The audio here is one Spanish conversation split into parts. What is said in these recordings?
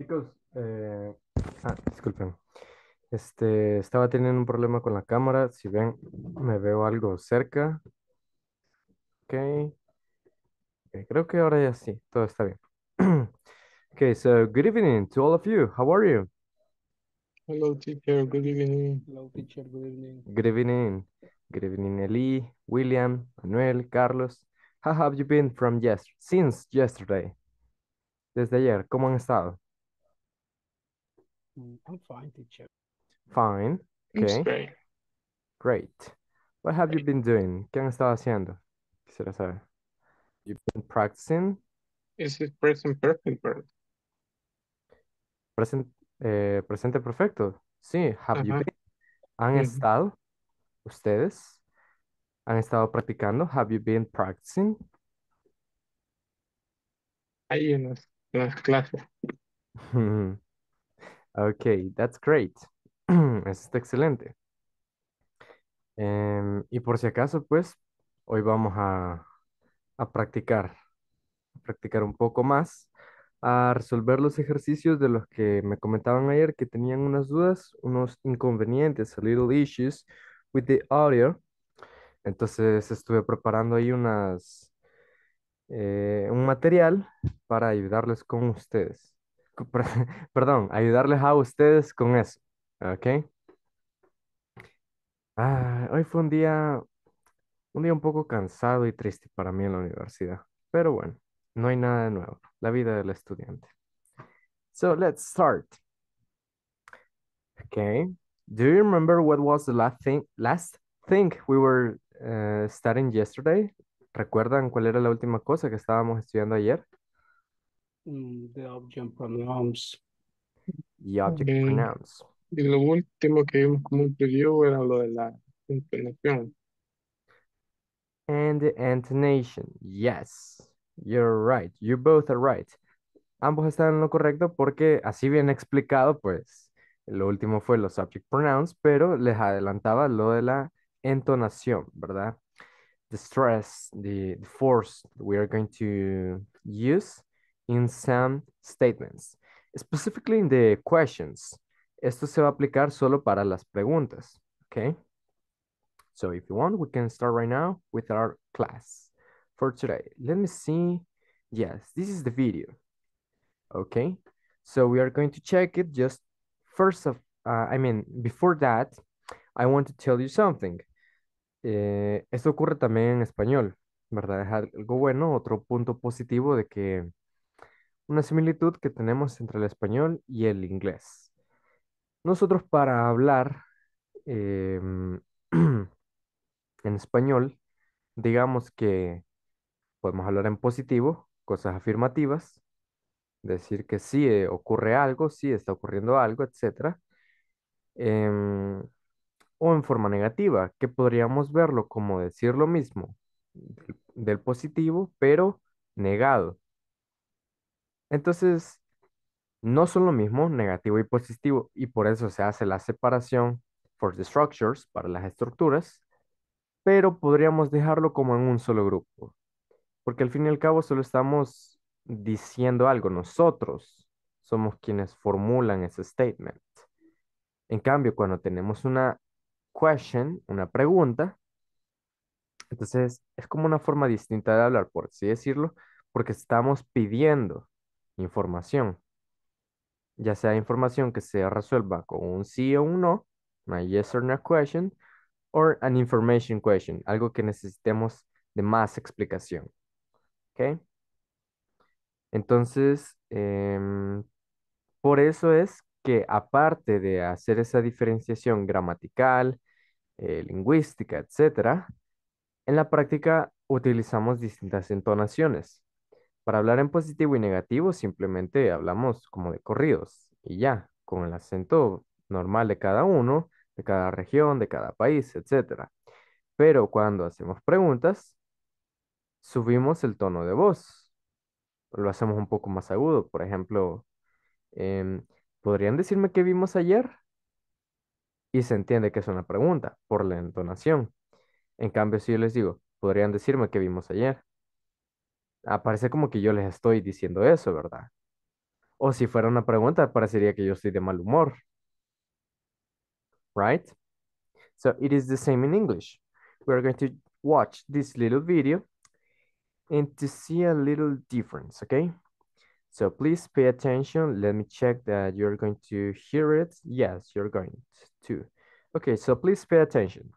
Chicos, eh, ah, disculpen. Este, estaba teniendo un problema con la cámara. Si ven, me veo algo cerca. Ok, creo que ahora ya sí, todo está bien. Ok, so good evening to all of you. How are you? Hello, teacher. Good evening. Hello, teacher. Good evening. Good evening. Good evening, Eli, William, Manuel, Carlos. How have you been from yes since yesterday? Desde ayer, ¿cómo han estado? Mm, I'm fine, teacher. Fine. Okay. Great. What have you been doing? ¿Qué han estado haciendo? Quisiera saber. You've been practicing. Is it present perfect verb? Present, eh, presente perfecto. Sí, have you been? ¿Han estado? ¿Ustedes? ¿Han estado practicando? Have you been practicing? Hay unas clases. Ok, that's great. Eso está excelente. Em, y por si acaso, pues, hoy vamos a, practicar, practicar un poco más, a resolver los ejercicios de los que me comentaban ayer que tenían unas dudas, unos inconvenientes, a little issues with the audio. Entonces estuve preparando ahí unas, eh, un material para ayudarles con ustedes. perdón, ayudarles a ustedes con eso, ¿ok? Ah, hoy fue un día, un día un poco cansado y triste para mí en la universidad, pero bueno, no hay nada nuevo, la vida del estudiante. So let's start. Okay, do you remember what was the last thing, last thing we were eh, studying yesterday? ¿Recuerdan cuál era la última cosa que estábamos estudiando ayer? the mm, object pronouns. Y object pronouns. Y lo último que vimos como era lo de la intonación. And the intonation. Yes, you're right. You both are right. Ambos están en lo correcto porque así bien explicado, pues lo último fue los subject pronouns, pero les adelantaba lo de la entonación, ¿verdad? The stress, the force we are going to use in some statements, specifically in the questions. Esto se va a aplicar solo para las preguntas, okay? So if you want, we can start right now with our class for today. Let me see. Yes, this is the video, okay? So we are going to check it just first of, uh, I mean, before that, I want to tell you something. Eh, esto ocurre también en español, ¿verdad? algo bueno, otro punto positivo de que una similitud que tenemos entre el español y el inglés. Nosotros para hablar em, en español, digamos que podemos hablar en positivo, cosas afirmativas, decir que sí eh, ocurre algo, sí está ocurriendo algo, etc. Em, o en forma negativa, que podríamos verlo como decir lo mismo del positivo, pero negado. Entonces, no son lo mismo negativo y positivo, y por eso se hace la separación for the structures, para las estructuras, pero podríamos dejarlo como en un solo grupo, porque al fin y al cabo solo estamos diciendo algo, nosotros somos quienes formulan ese statement. En cambio, cuando tenemos una question, una pregunta, entonces es como una forma distinta de hablar, por así decirlo, porque estamos pidiendo información. Ya sea información que se resuelva con un sí o un no, una yes or no question, or an information question, algo que necesitemos de más explicación. ¿Ok? Entonces, em, por eso es que aparte de hacer esa diferenciación gramatical, eh, lingüística, etc., en la práctica utilizamos distintas entonaciones. Para hablar en positivo y negativo simplemente hablamos como de corridos y ya, con el acento normal de cada uno, de cada región, de cada país, etc. Pero cuando hacemos preguntas, subimos el tono de voz. Lo hacemos un poco más agudo. Por ejemplo, em, ¿podrían decirme qué vimos ayer? Y se entiende que es una pregunta por la entonación. En cambio, si yo les digo, ¿podrían decirme qué vimos ayer? aparece como que yo les estoy diciendo eso, ¿verdad? O si fuera una pregunta, parecería que yo estoy de mal humor. Right? So it is the same in English. We are going to watch this little video and to see a little difference, okay? So please pay attention. Let me check that you're going to hear it. Yes, you're going to. Okay, so please pay attention.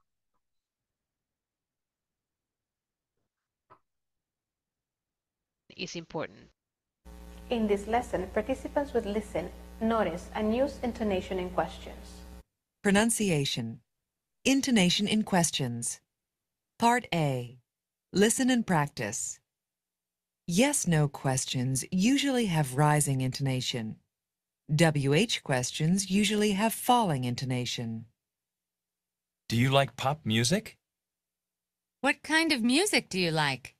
is important. In this lesson, participants would listen, notice, and use intonation in questions. Pronunciation. Intonation in questions. Part A. Listen and practice. Yes-no questions usually have rising intonation. WH questions usually have falling intonation. Do you like pop music? What kind of music do you like?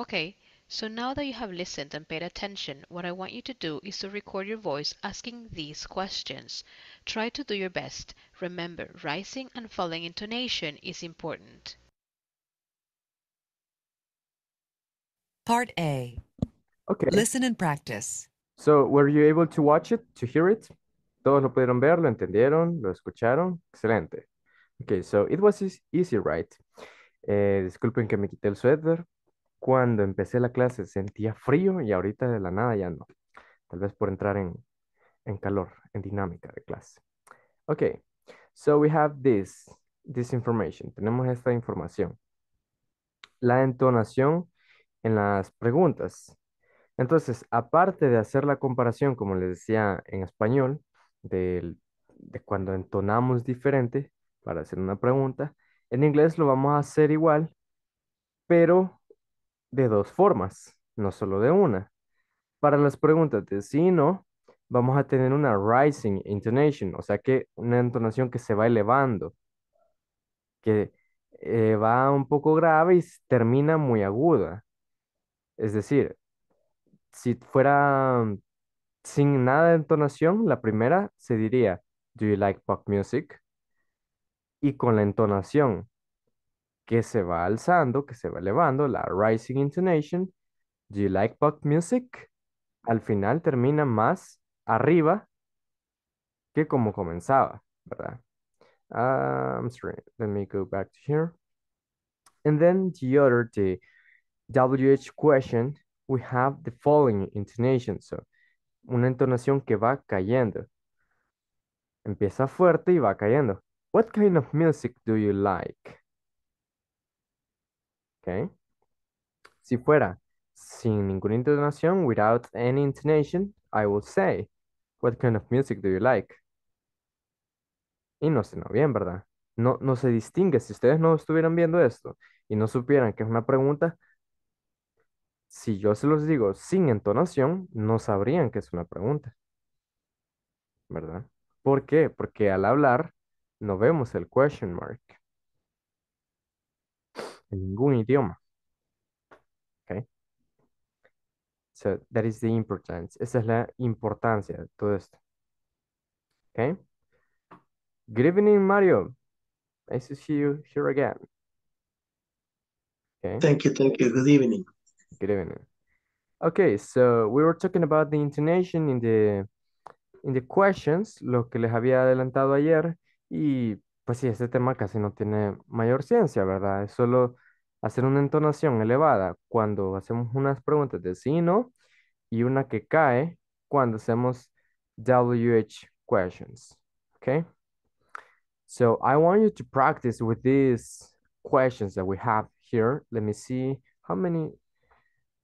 Okay, so now that you have listened and paid attention, what I want you to do is to record your voice asking these questions. Try to do your best. Remember, rising and falling intonation is important. Part A. Okay. Listen and practice. So, were you able to watch it, to hear it? Todos lo pudieron ver, lo entendieron, lo escucharon. Excelente. Okay, so it was easy, right? Eh, disculpen que me quité el suéter, cuando empecé la clase sentía frío y ahorita de la nada ya no. Tal vez por entrar en, calor, en dinámica de clase. Ok, so we have this, this information. Tenemos esta información. La entonación en las preguntas. Entonces, aparte de hacer la comparación, como les decía en español, del de cuando entonamos diferente para hacer una pregunta, en inglés lo vamos a hacer igual, pero de dos formas, no solo de una. Para las preguntas de sí y no, vamos a tener una rising intonation, o sea que una entonación que se va elevando, que eh, va un poco grave y termina muy aguda. Es decir, si fuera mm, sin nada de entonación, la primera se diría, ¿Do you like pop music? Y con la entonación que se va alzando, que se va elevando, la rising intonation, do you like pop music? Al final termina más arriba que como comenzaba, ¿verdad? I'm um, sorry, let me go back to here. And then the other, the WH question, we have the following intonation. So, una entonación que va cayendo. Empieza fuerte y va cayendo. What kind of music do you like? ¿ok? Si fuera sin ninguna intonación, without any intonation, I would say, What kind of music do you like? Y no se no bien, ¿verdad? No, no se distingue. Si ustedes no estuvieran viendo esto y no supieran que es una pregunta, si yo se los digo sin entonación, no sabrían que es una pregunta. ¿Verdad? ¿Por qué? Porque al hablar no vemos el question mark en ningún idioma. Okay. So that is the importance. Esa es la importancia de todo esto. Okay. Good evening, Mario. Nice to see you here again. Okay. Thank you, thank you. Good evening. Good evening. Okay, so we were talking about the intonation in the in the questions, lo que les había adelantado ayer y pues sí, este tema casi no tiene mayor ciencia, ¿verdad? Es solo hacer una entonación elevada cuando hacemos unas preguntas de sí y no y una que cae cuando hacemos WH questions, okay? So I want you to practice with these questions that we have here. Let me see how many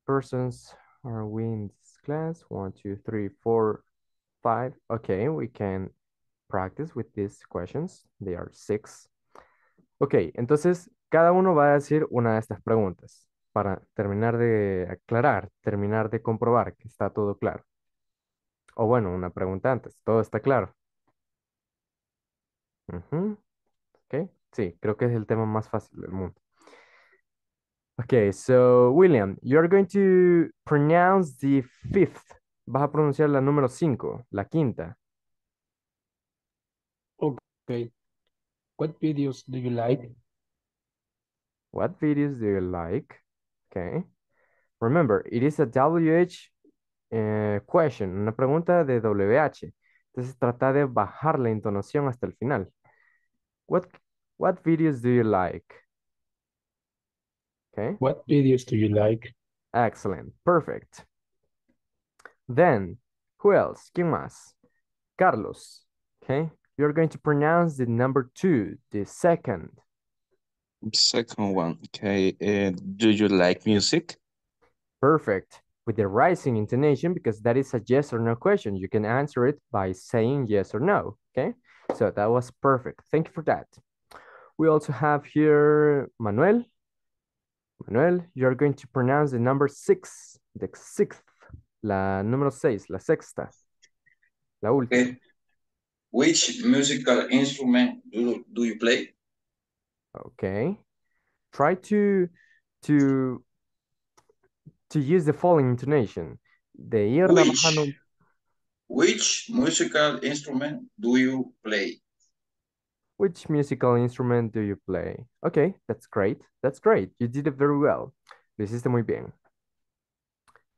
persons are we in this class. One, two, three, four, five. Okay, we can practice with these questions. They are six. Ok, entonces cada uno va a decir una de estas preguntas para terminar de aclarar, terminar de comprobar que está todo claro. O bueno, una pregunta antes, ¿todo está claro? sí, creo que es el tema más fácil del mundo. Okay, so William, you're going to pronounce the fifth. Vas a pronunciar la número cinco, la quinta. Okay. What videos do you like? What videos do you like? Okay. Remember, it is a WH eh, question, una pregunta de WH. Entonces trata de bajar la intonación hasta el final. What, what videos do you like? Okay. What videos do you like? Excellent. Perfect. Then, who else? ¿Quién más? Carlos. Okay. you're going to pronounce the number two, the second. Second one, okay. Uh, do you like music? Perfect. With the rising intonation, because that is a yes or no question. You can answer it by saying yes or no, okay? So that was perfect. Thank you for that. We also have here Manuel. Manuel, you're going to pronounce the number six, the sixth, la número seis, la sexta, la última. Okay. Which musical instrument do, do you play? Okay. Try to to to use the following intonation. De which, which musical instrument do you play? Which musical instrument do you play? Okay, that's great. That's great. You did it very well. This is muy bien.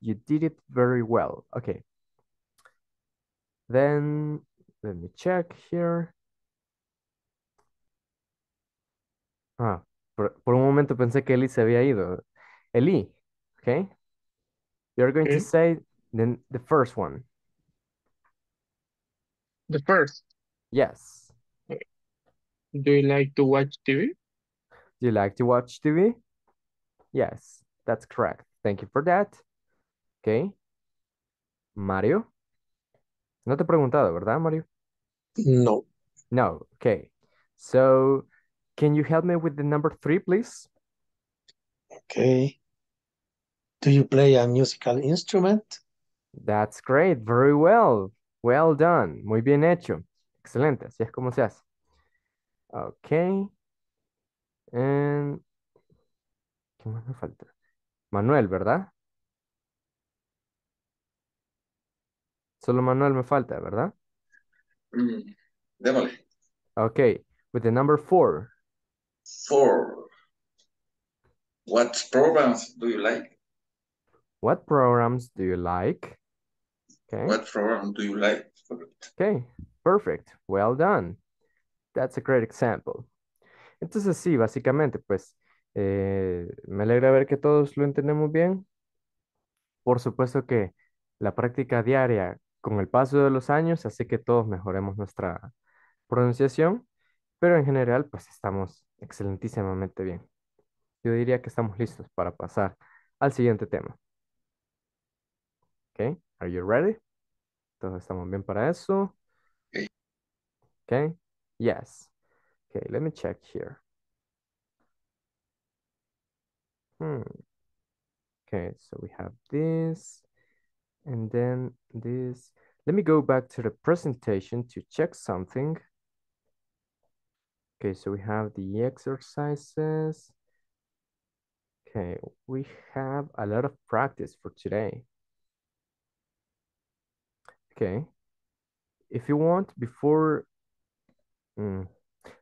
You did it very well. Okay. Then let me check here. Ah, por, por un momento pensé que Eli se había ido. Eli, okay? You're going okay. to say then the first one. The first? Yes. Do you like to watch TV? Do you like to watch TV? Yes, that's correct. Thank you for that. Okay. Mario? No te he preguntado, ¿verdad, Mario? No. No, okay. So, can you help me with the number three, please? Okay. Do you play a musical instrument? That's great. Very well. Well done. Muy bien hecho. Excelente. Así es como se hace. Ok. And... ¿Qué más me falta? Manuel, ¿verdad? Solo Manuel me falta, ¿verdad? Déjame mm, démosle. Okay, with the number four. Four. What programs do you like? What programs do you like? Okay. What program do you like? Okay, perfect. Well done. That's a great example. Entonces sí, básicamente, pues, eh, me alegra ver que todos lo entendemos bien. Por supuesto que la práctica diaria con el paso de los años así que todos mejoremos nuestra pronunciación, pero en general pues estamos excelentísimamente bien. Yo diría que estamos listos para pasar al siguiente tema. Okay, are you ready? Todos estamos bien para eso. Okay, yes. Okay, let me check here. Hmm. Okay, so we have this. And then this, let me go back to the presentation to check something. Okay, so we have the exercises. Okay, we have a lot of practice for today. Okay. If you want, before... Mm.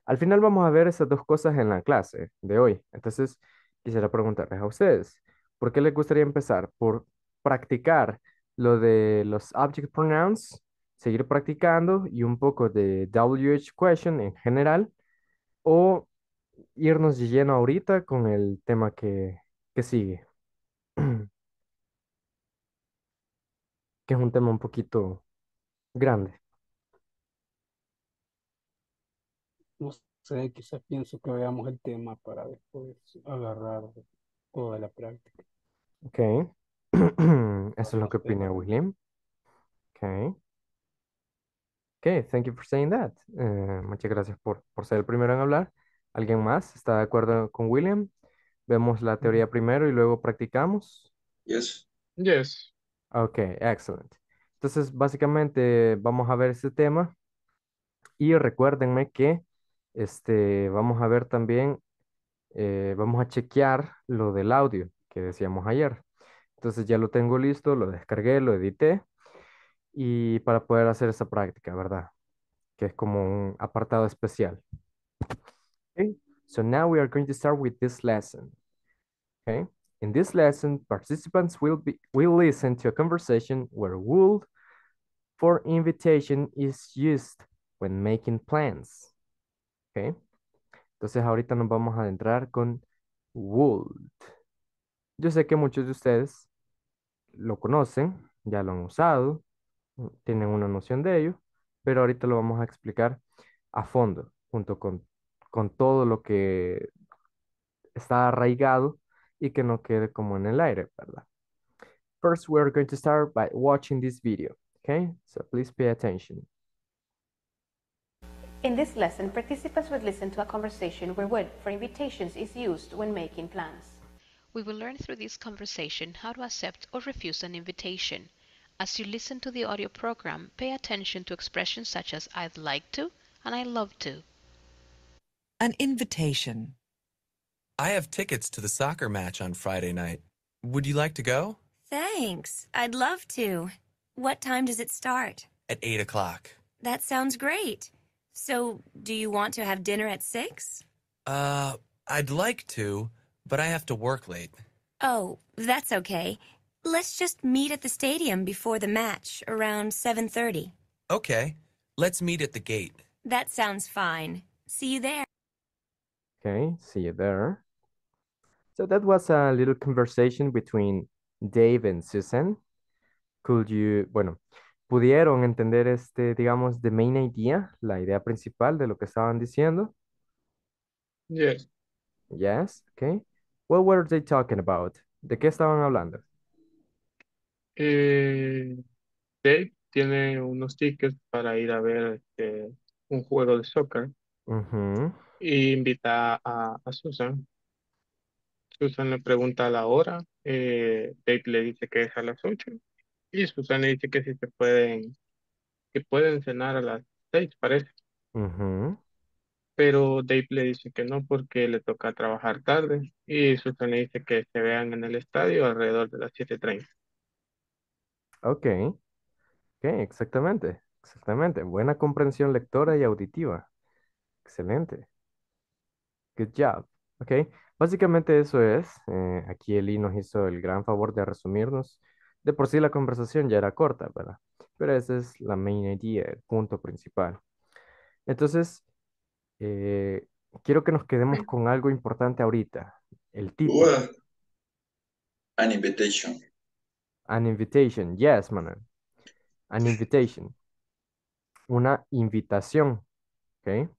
Al final vamos a ver esas dos cosas en la clase de hoy. Entonces, quisiera preguntarles a ustedes, ¿por qué les gustaría empezar? ¿Por practicar lo de los object pronouns, seguir practicando y un poco de WH question en general, o irnos de lleno ahorita con el tema que, sigue, que es un tema un poquito grande. No sé, quizás pienso que veamos el tema para después agarrar toda la práctica. Ok. Eso es lo que opina William. Okay. Okay, thank you for saying that. Eh, muchas gracias por, ser el primero en hablar. ¿Alguien más está de acuerdo con William? Vemos la teoría primero y luego practicamos. Yes. Yes. Ok, excelente Entonces, básicamente vamos a ver este tema y recuérdenme que este, vamos a ver también, eh, vamos a chequear lo del audio que decíamos ayer. Entonces ya lo tengo listo, lo descargué, lo edité y para poder hacer esa práctica, ¿verdad? Que es como un apartado especial. Okay. So now we are going to start with this lesson. Okay. In this lesson, participants will be will listen to a conversation where would for invitation is used when making plans. Okay. Entonces ahorita nos vamos a adentrar con would. Yo sé que muchos de ustedes lo conocen, ya lo han usado, mm, tienen una noción de ello, pero ahorita lo vamos a explicar a fondo, junto con, con todo lo que está arraigado y que no quede como en el aire, ¿verdad? First, are going to start by watching this video, okay? So please pay attention. In this lesson, participants would listen to a conversation where word for invitations is used when making plans. We will learn through this conversation how to accept or refuse an invitation. As you listen to the audio program, pay attention to expressions such as I'd like to and I love to. An invitation. I have tickets to the soccer match on Friday night. Would you like to go? Thanks. I'd love to. What time does it start? At 8 o'clock. That sounds great. So, do you want to have dinner at 6? Uh, I'd like to but I have to work late. Oh, that's okay. Let's just meet at the stadium before the match, around 7.30. Okay. Let's meet at the gate. That sounds fine. See you there. Okay, see you there. So that was a little conversation between Dave and Susan. Could you, bueno, pudieron entender este, digamos, the main idea, la idea principal de lo que estaban diciendo? Yes. Yes, okay. What were they talking about? ¿De qué estaban hablando? Eh, Dave tiene unos tickets para ir a ver este, un juego de soccer e y invita a, Susan. Susan le pregunta la hora, eh, Dave le dice que es a las 8 y Susan le dice que si se pueden, que pueden cenar a las 6, parece pero Dave le dice que no porque le toca trabajar tarde y Susan le dice que se vean en el estadio alrededor de las 7:30. Ok, okay, exactamente, exactamente. Buena comprensión lectora y auditiva. Excelente. Good job. Ok, básicamente eso es. Eh, aquí Eli nos hizo el gran favor de resumirnos. De por sí la conversación ya era corta, ¿verdad? Pero esa es la main idea, el punto principal. Entonces, eh, quiero que nos quedemos con algo importante ahorita, el tipo. an invitation. An invitation, yes, Manuel. An invitation. Una invitación, ¿ok?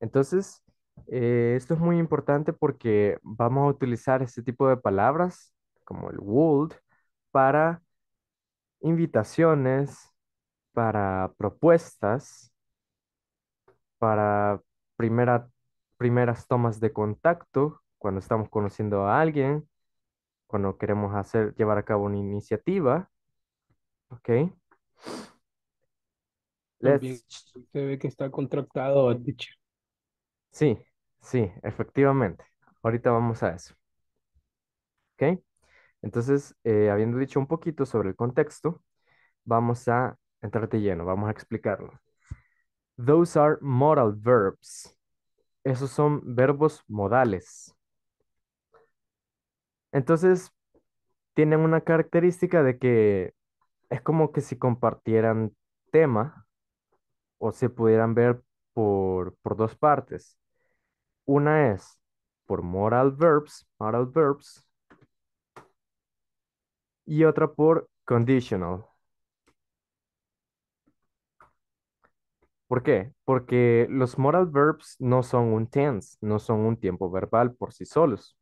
Entonces, eh, esto es muy importante porque vamos a utilizar este tipo de palabras, como el would, para invitaciones, para propuestas, para primeras tomas de contacto, cuando estamos conociendo a alguien, cuando queremos hacer, llevar a cabo una iniciativa. Ok. Se ve que está contractado, teacher. Sí, sí, efectivamente. Ahorita vamos a eso. ¿Ok? Entonces, eh, habiendo dicho un poquito sobre el contexto, vamos a entrar de lleno, vamos a explicarlo. Those are modal verbs. Esos son verbos modales. Entonces, tienen una característica de que es como que si compartieran tema o se pudieran ver por, dos partes. Una es por moral verbs, moral verbs, y otra por conditional. ¿Por qué? Porque los moral verbs no son un tense, no son un tiempo verbal por sí solos.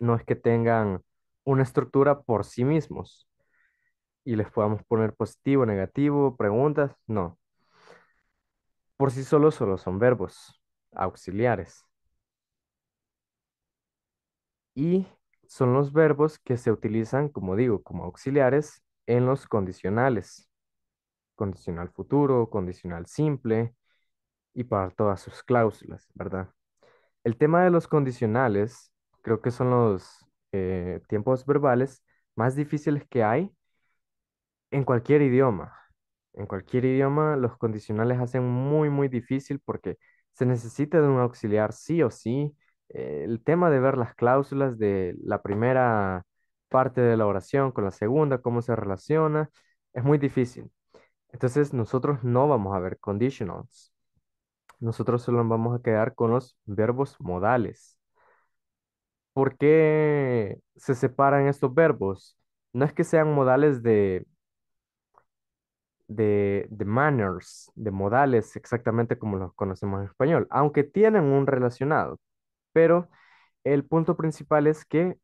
No es que tengan una estructura por sí mismos y les podamos poner positivo, negativo, preguntas, no. Por sí solos solo son verbos auxiliares. Y son los verbos que se utilizan, como digo, como auxiliares en los condicionales condicional futuro, condicional simple y para todas sus cláusulas, ¿verdad? El tema de los condicionales creo que son los eh, tiempos verbales más difíciles que hay en cualquier idioma. En cualquier idioma los condicionales hacen muy, muy difícil porque se necesita de un auxiliar sí o sí. el tema de ver las cláusulas de la primera parte de la oración con la segunda, cómo se relaciona, es muy difícil. Entonces nosotros no vamos a ver conditionals. Nosotros solo vamos a quedar con los verbos modales. ¿Por qué se separan estos verbos? No es que sean modales de, de, de, manners, de modales, exactamente como los conocemos en español, aunque tienen un relacionado. Pero el punto principal es que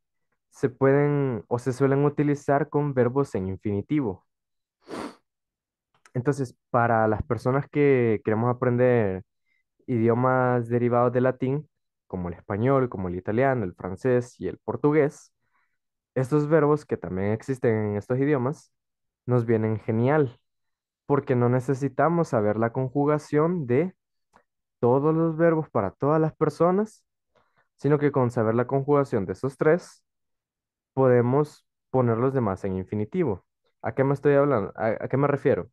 se pueden o se suelen utilizar con verbos en infinitivo. Entonces, para las personas que queremos aprender idiomas derivados del latín, como el español, como el italiano, el francés y el portugués, estos verbos que también existen en estos idiomas nos vienen genial, porque no necesitamos saber la conjugación de todos los verbos para todas las personas, sino que con saber la conjugación de esos tres, podemos poner los demás en infinitivo. ¿A qué me estoy hablando? a qué me refiero?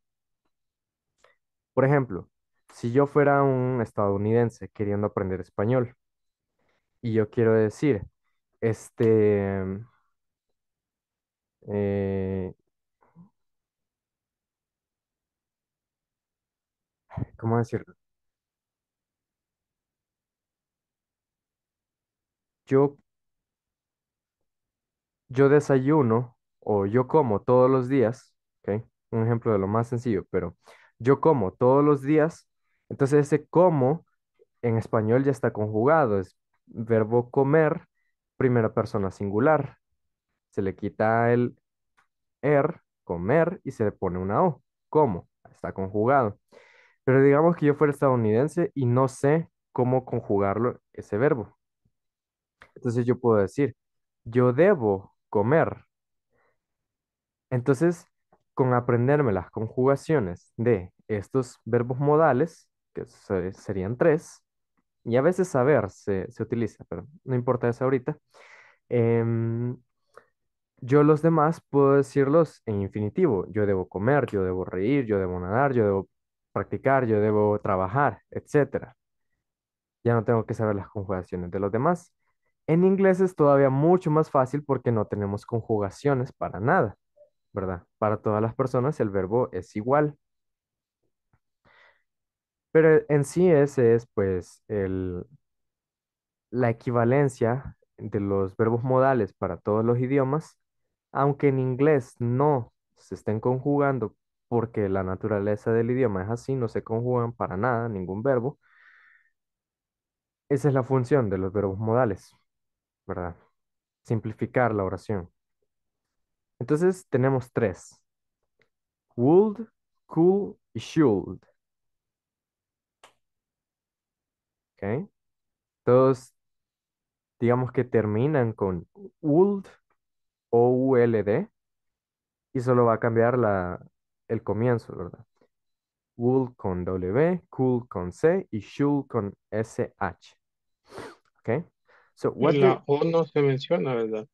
Por ejemplo, si yo fuera un estadounidense queriendo aprender español y yo quiero decir, este, mm, eh, ¿cómo decirlo? Yo, yo desayuno o yo como todos los días, ¿ok? Un ejemplo de lo más sencillo, pero yo como todos los días, entonces ese como en español ya está conjugado, es verbo comer, primera persona singular. Se le quita el er, comer, y se le pone una o, como, está conjugado. Pero digamos que yo fuera estadounidense y no sé cómo conjugarlo ese verbo. Entonces yo puedo decir, yo debo comer. Entonces, con aprenderme las conjugaciones de estos verbos modales, que serían tres, y a veces saber se, se, utiliza, pero no importa eso ahorita. Em, yo los demás puedo decirlos en infinitivo. Yo debo comer, yo debo reír, yo debo nadar, yo debo practicar, yo debo trabajar, etc. Ya no tengo que saber las conjugaciones de los demás. En inglés es todavía mucho más fácil porque no tenemos conjugaciones para nada, ¿verdad? Para todas las personas el verbo es igual. Pero en sí ese es pues la equivalencia de los verbos modales para todos los idiomas, aunque en inglés no se estén conjugando porque la naturaleza del idioma es así, no se conjugan para nada, ningún verbo. Esa es la función de los verbos modales, ¿verdad? Simplificar la oración. Entonces tenemos tres. Would, could y should. Okay, Todos, digamos que terminan con uld o d y solo va a cambiar la, el comienzo, ¿verdad? Uld con W, cool con C y shul con SH. ¿Ok? So, y la O no se menciona, ¿verdad?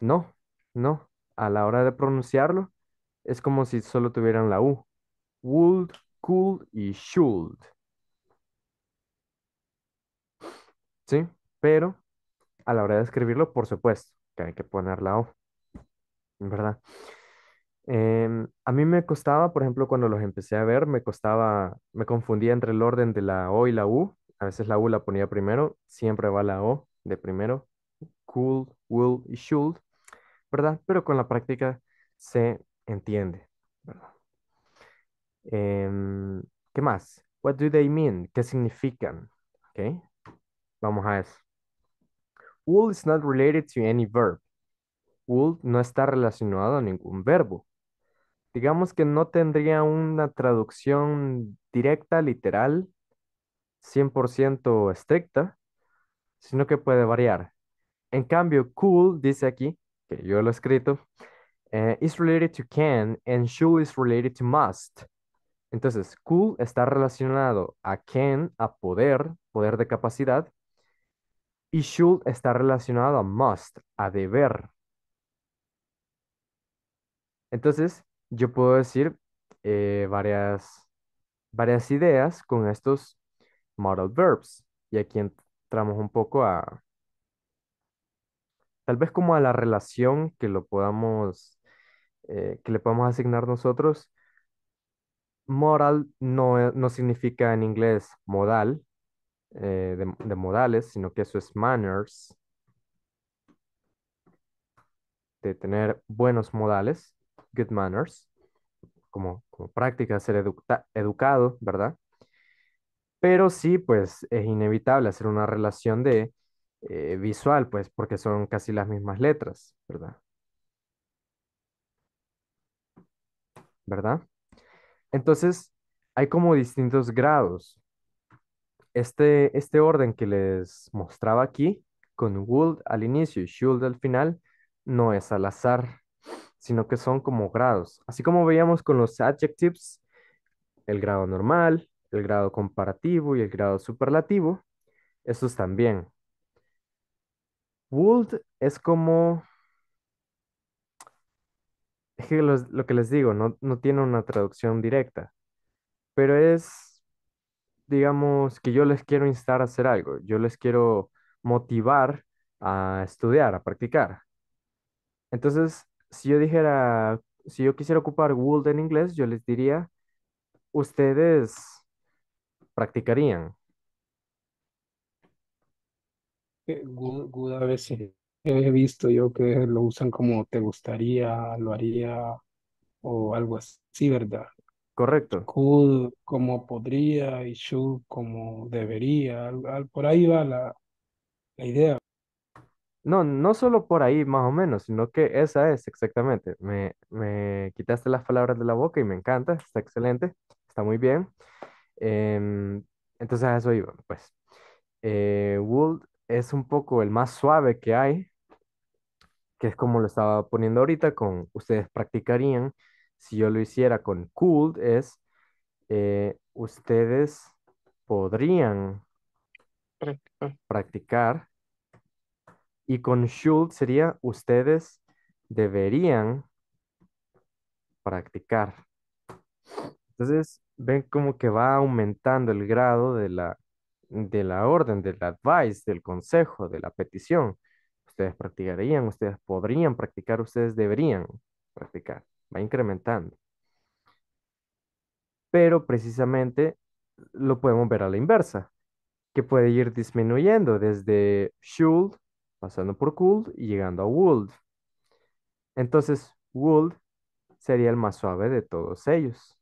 No, no. A la hora de pronunciarlo, es como si solo tuvieran la U. Would, cool y SHULD ¿sí? Pero a la hora de escribirlo, por supuesto, que hay que poner la O, ¿verdad? Em, a mí me costaba, por ejemplo, cuando los empecé a ver, me costaba, me confundía entre el orden de la O y la U. A veces la U la ponía primero, siempre va la O de primero, cool, will y should, ¿verdad? Pero con la práctica se entiende, ¿verdad? Em, ¿Qué más? What do they mean? ¿Qué significan? Okay. Vamos a eso. Would is not related to any verb. Would no está relacionado a ningún verbo. Digamos que no tendría una traducción directa, literal, 100% estricta, sino que puede variar. En cambio, cool dice aquí, que yo lo he escrito, eh, is related to can and should is related to must. Entonces, cool está relacionado a can, a poder, poder de capacidad, y should está relacionado a must, a deber. Entonces, yo puedo decir eh, varias, varias ideas con estos modal verbs. Y aquí entramos un poco a, tal vez como a la relación que lo podamos, eh, que le podamos asignar nosotros. Moral no, no significa en inglés modal, eh, de, modales, sino que eso es manners, de tener buenos modales, good manners, como, como práctica, ser educado, ¿verdad? Pero sí, pues es inevitable hacer una relación de eh, visual, pues porque son casi las mismas letras, ¿verdad? ¿Verdad? Entonces, hay como distintos grados este, este orden que les mostraba aquí, con would al inicio y should al final, no es al azar, sino que son como grados. Así como veíamos con los adjectives, el grado normal, el grado comparativo y el grado superlativo, esos también. Would es como... Es que lo que les digo, no, no tiene una traducción directa, pero es digamos, que yo les quiero instar a hacer algo, yo les quiero motivar a estudiar, a practicar. Entonces, si yo dijera, si yo quisiera ocupar would en inglés, yo les diría, ustedes practicarían. Eh, a veces he visto yo que lo usan como te gustaría, lo haría o algo así, ¿verdad? Correcto. Could como podría y should como debería. por ahí va la, la idea. No, no solo por ahí más o menos, sino que esa es exactamente. Me, me quitaste las palabras de la boca y me encanta, está excelente, está muy bien. Em, entonces a eso iba, pues. Eh, Wood es un poco el más suave que hay, que es como lo estaba poniendo ahorita con ustedes practicarían, si yo lo hiciera con could es eh, ustedes podrían practicar. Y con should sería ustedes deberían practicar. Entonces, ven como que va aumentando el grado de la, de la orden, del advice, del consejo, de la petición. Ustedes practicarían, ustedes podrían practicar, ustedes deberían practicar va incrementando. Pero precisamente lo podemos ver a la inversa, que puede ir disminuyendo desde should, pasando por could y llegando a would. Entonces, would sería el más suave de todos ellos.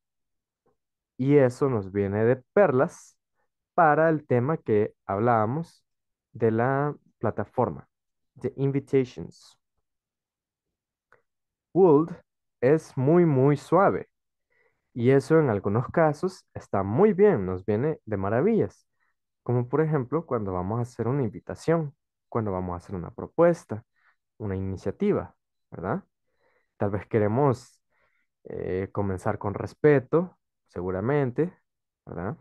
Y eso nos viene de perlas para el tema que hablábamos de la plataforma, de invitations. Would es muy, muy suave. Y eso en algunos casos está muy bien, nos viene de maravillas. Como por ejemplo cuando vamos a hacer una invitación, cuando vamos a hacer una propuesta, una iniciativa, ¿verdad? Tal vez queremos eh, comenzar con respeto, seguramente, ¿verdad?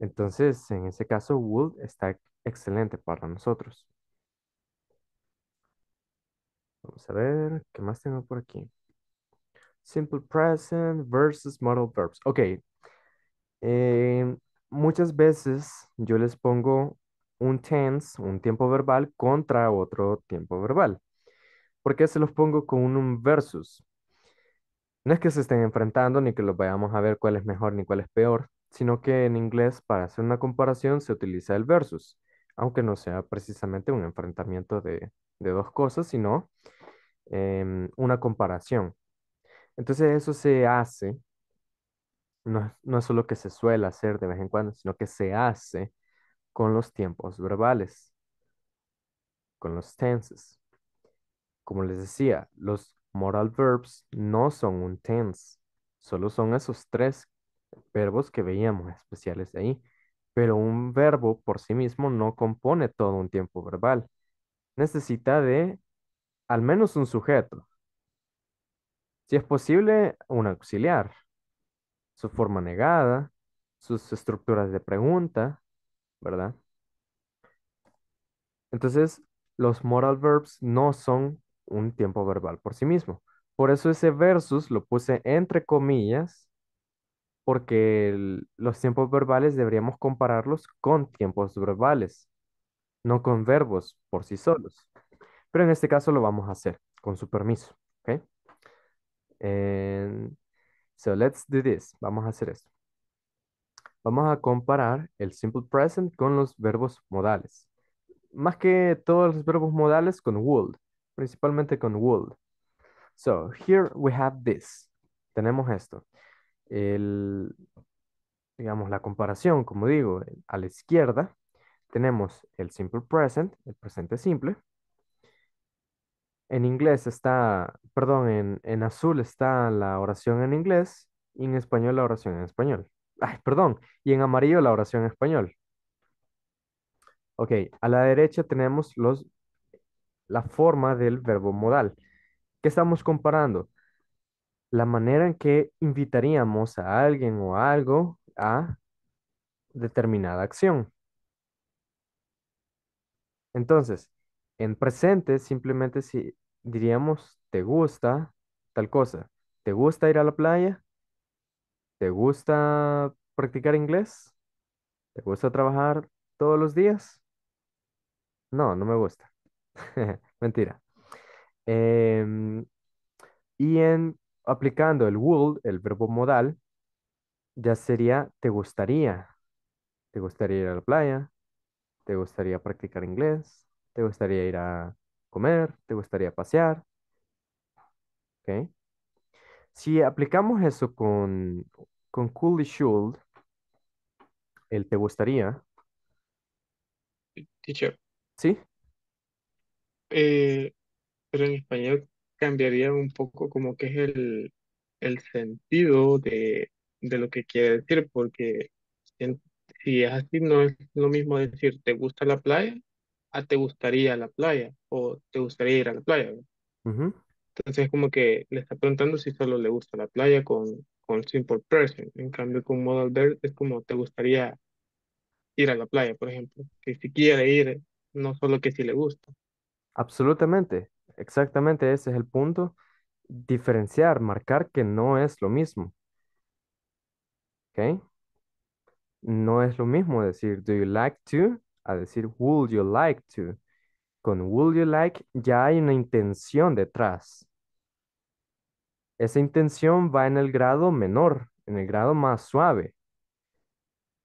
Entonces, en ese caso, wood está excelente para nosotros. Vamos a ver, ¿qué más tengo por aquí? Simple present versus modal verbs. Ok. Em, muchas veces yo les pongo un tense, un tiempo verbal, contra otro tiempo verbal. ¿Por qué se los pongo con un versus? No es que se estén enfrentando ni que los vayamos a ver cuál es mejor ni cuál es peor, sino que en inglés para hacer una comparación se utiliza el versus aunque no sea precisamente un enfrentamiento de, dos cosas, sino em, una comparación. Entonces eso se hace, no, no es solo que se suele hacer de vez en cuando, sino que se hace con los tiempos verbales, con los tenses. Como les decía, los moral verbs no son un tense, solo son esos tres verbos que veíamos especiales ahí pero un verbo por sí mismo no compone todo un tiempo verbal. Necesita de al menos un sujeto. Si es posible, un auxiliar. Su forma negada, sus estructuras de pregunta, ¿verdad? Entonces, los moral verbs no son un tiempo verbal por sí mismo. Por eso ese versus lo puse entre comillas porque los tiempos verbales deberíamos compararlos con tiempos verbales, no con verbos por sí solos. Pero en este caso lo vamos a hacer, con su permiso. ¿ok? so let's do this. Vamos a hacer esto. Vamos a comparar el simple present con los verbos modales. Más que todos los verbos modales con would, principalmente con would. So here we have this. Tenemos esto digamos, la comparación, como digo, a la izquierda tenemos el simple present, el presente simple. En inglés está, perdón, en, azul está la oración en inglés y en español la oración en español. Ay, perdón, y en amarillo la oración en español. Ok, a la derecha tenemos los, la forma del verbo modal. ¿Qué estamos comparando? la manera en que invitaríamos a alguien o algo a determinada acción. Entonces, en presente simplemente si diríamos, te gusta tal cosa, te gusta ir a la playa, te gusta practicar inglés, te gusta trabajar todos los días. No, no me gusta. Mentira. Em, y en aplicando el would, el verbo modal, ya sería te gustaría. ¿Te gustaría ir a la playa? ¿Te gustaría practicar inglés? ¿Te gustaría ir a comer? ¿Te gustaría pasear? ¿Okay? Si aplicamos eso con, cool y should, el te gustaría. Teacher. ¿Sí? Eh, pero en español cambiaría un poco como que es el, el sentido de, lo que quiere decir, porque si es así, no es lo mismo decir te gusta la playa a te gustaría la playa o te gustaría ir a la playa. Entonces es como que le está preguntando si solo le gusta la playa con, con simple person. En cambio, con modal verb es como te gustaría ir a la playa, por ejemplo. Que si quiere ir, no solo que si le gusta. Absolutamente. Exactamente, ese es el punto. Diferenciar, marcar que no es lo mismo. ¿Ok? No es lo mismo decir do you like to a decir would you like to. Con would you like ya hay una intención detrás. Esa intención va en el grado menor, en el grado más suave.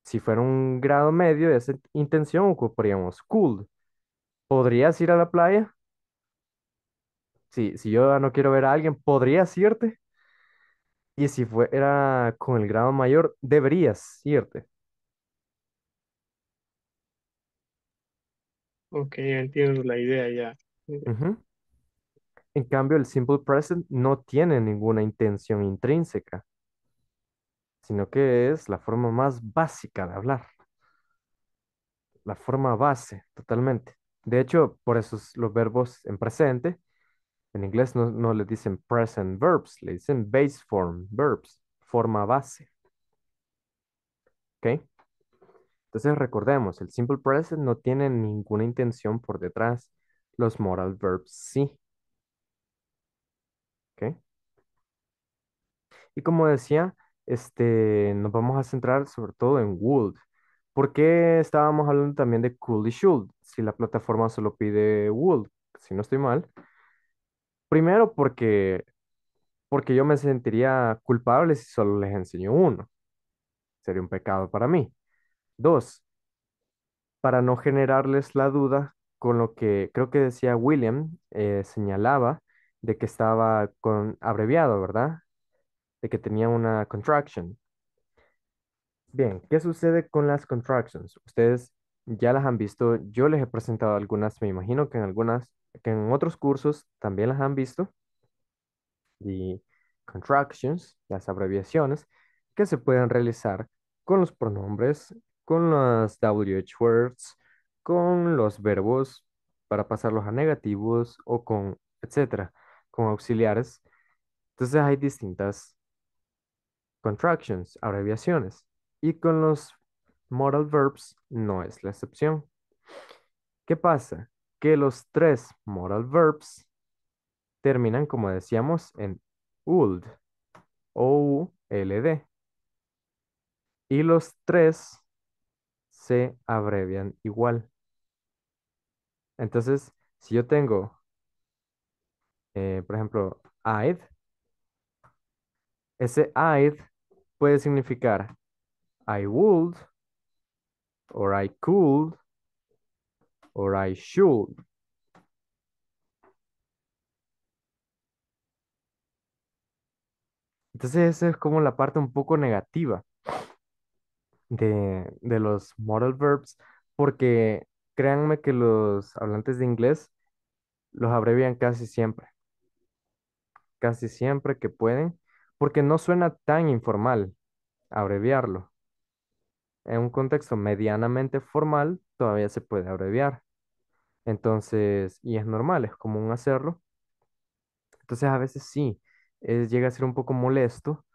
Si fuera un grado medio, esa intención ocuparíamos could. ¿Podrías ir a la playa? si, yo no quiero ver a alguien, podrías irte. Y si fuera con el grado mayor, deberías irte. Ok, entiendo la idea ya. En cambio, el simple present no tiene ninguna intención intrínseca, sino que es la forma más básica de hablar, la forma base, totalmente. De hecho, por eso los verbos en presente en inglés no, le dicen present verbs, le dicen base form verbs, forma base. ¿Ok? Entonces recordemos, el simple present no tiene ninguna intención por detrás. Los moral verbs sí. ¿Ok? Y como decía, este, nos vamos a centrar sobre todo en would. ¿Por qué estábamos hablando también de could y should? Si la plataforma solo pide would, si no estoy mal, Primero porque, porque yo me sentiría culpable si solo les enseño uno. Sería un pecado para mí. Dos, para no generarles la duda con lo que creo que decía William, eh, señalaba de que estaba con abreviado, ¿verdad? De que tenía una contraction. Bien, ¿qué sucede con las contractions? Ustedes ya las han visto, yo les he presentado algunas, me imagino que en algunas que en otros cursos también las han visto, y contractions, las abreviaciones, que se pueden realizar con los pronombres, con las WH words, con los verbos para pasarlos a negativos o con, etcétera, con auxiliares. Entonces hay distintas contractions, abreviaciones. Y con los modal verbs no es la excepción. ¿Qué pasa? que los tres modal verbs terminan, como decíamos, en uld o l Y los tres se abrevian igual. Entonces, si yo tengo, eh, por ejemplo, I'd, ese I'd puede significar I would, or I could, or I should. Entonces esa es como la parte un poco negativa de, los modal verbs, porque créanme que los hablantes de inglés los abrevian casi siempre, casi siempre que pueden, porque no suena tan informal abreviarlo. En un contexto medianamente formal todavía se puede abreviar. Entonces, y es normal, es común hacerlo. Entonces, a veces sí, es, eh, llega a ser un poco molesto,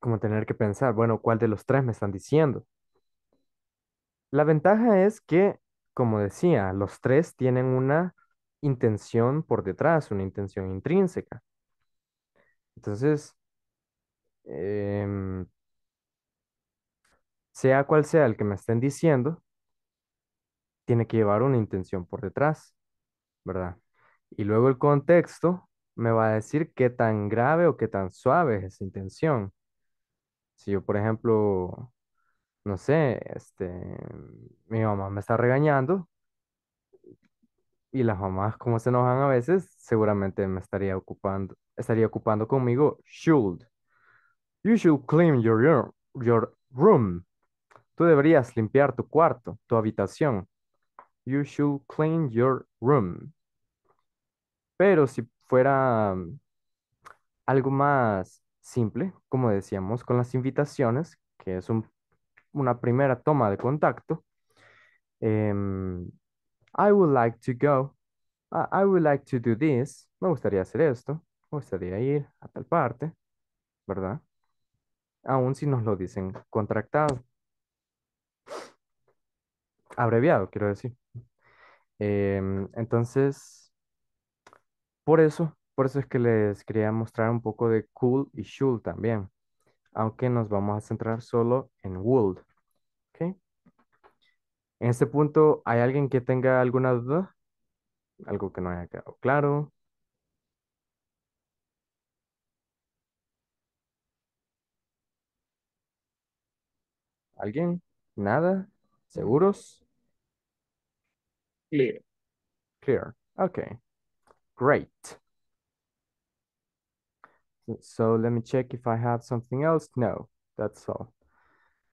como tener que pensar, bueno, ¿cuál de los tres me están diciendo? La ventaja es que, como decía, los tres tienen una intención por detrás, una intención intrínseca. Entonces, em, sea cual sea el que me estén diciendo, tiene que llevar una intención por detrás, ¿verdad? Y luego el contexto me va a decir qué tan grave o qué tan suave es esa intención. Si yo, por ejemplo, no sé, este, mi mamá me está regañando y las mamás como se enojan a veces, seguramente me estaría ocupando, estaría ocupando conmigo should. You should clean your room. Tú deberías limpiar tu cuarto, tu habitación. You should clean your room. Pero si fuera mm, algo más simple, como decíamos, con las invitaciones, que es una primera toma de contacto, em, I would like to go. I, I would like to do this. Me gustaría hacer esto. Me gustaría ir a tal parte, ¿verdad? Aún si nos lo dicen contractado abreviado, quiero decir. Em, entonces, por eso, por eso es que les quería mostrar un poco de cool y should también, aunque nos vamos a centrar solo en world ¿okay? En este punto, ¿hay alguien que tenga alguna duda? ¿Algo que no haya quedado claro? ¿Alguien? ¿Nada? ¿Seguros? Clear. Clear. Okay. Great. So, let me check if I have something else. No, that's all.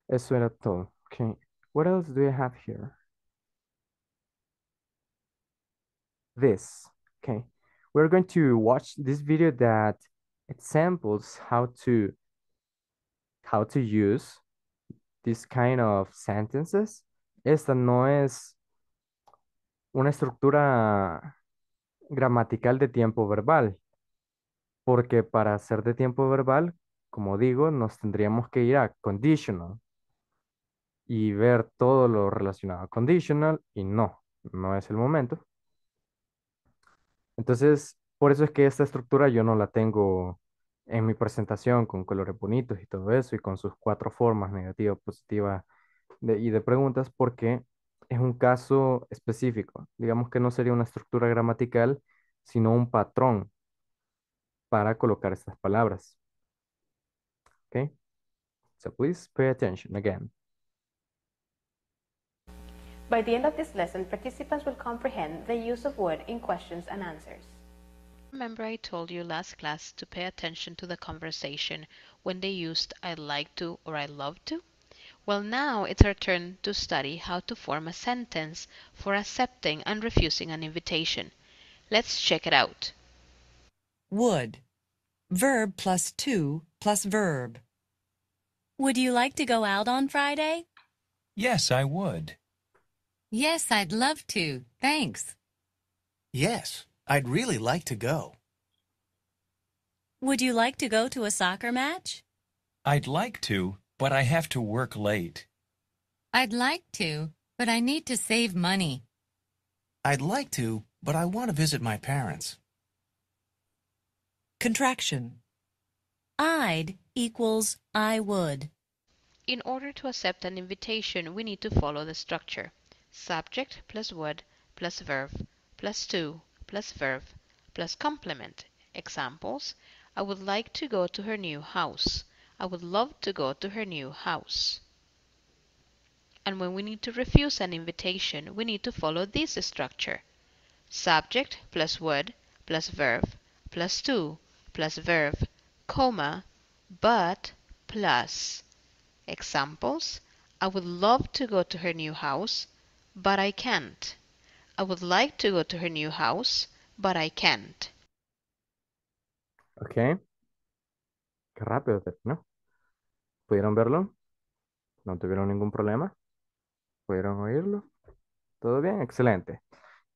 Eso era todo. Okay. What else do I have here? This. Okay. We're going to watch this video that examples how to how to use this kind of sentences. Esta no es una estructura gramatical de tiempo verbal, porque para hacer de tiempo verbal, como digo, nos tendríamos que ir a conditional y ver todo lo relacionado a conditional y no, no es el momento. Entonces, por eso es que esta estructura yo no la tengo en mi presentación con colores bonitos y todo eso y con sus cuatro formas negativa, positiva y de preguntas porque es un caso específico. Digamos que no sería una estructura gramatical, sino un patrón para colocar estas palabras. Okay? So please pay attention again. By the end of this lesson, participants will comprehend the use of word in questions and answers. Remember I told you last class to pay attention to the conversation when they used I like to or I love to? Well, now it's our turn to study how to form a sentence for accepting and refusing an invitation. Let's check it out. Would. Verb plus to plus verb. Would you like to go out on Friday? Yes, I would. Yes, I'd love to. Thanks. Yes, I'd really like to go. Would you like to go to a soccer match? I'd like to, but I have to work late. I'd like to, but I need to save money. I'd like to, but I want to visit my parents. Contraction I'd equals I would. In order to accept an invitation, we need to follow the structure. Subject plus would plus verb plus to plus verb plus complement. Examples I would like to go to her new house. I would love to go to her new house. And when we need to refuse an invitation, we need to follow this structure. Subject plus word plus verb plus to plus verb, comma, but plus. Examples I would love to go to her new house, but I can't. I would like to go to her new house, but I can't. Okay. Qué rápido ¿no? ¿Pudieron verlo? ¿No tuvieron ningún problema? ¿Pudieron oírlo? ¿Todo bien? Excelente.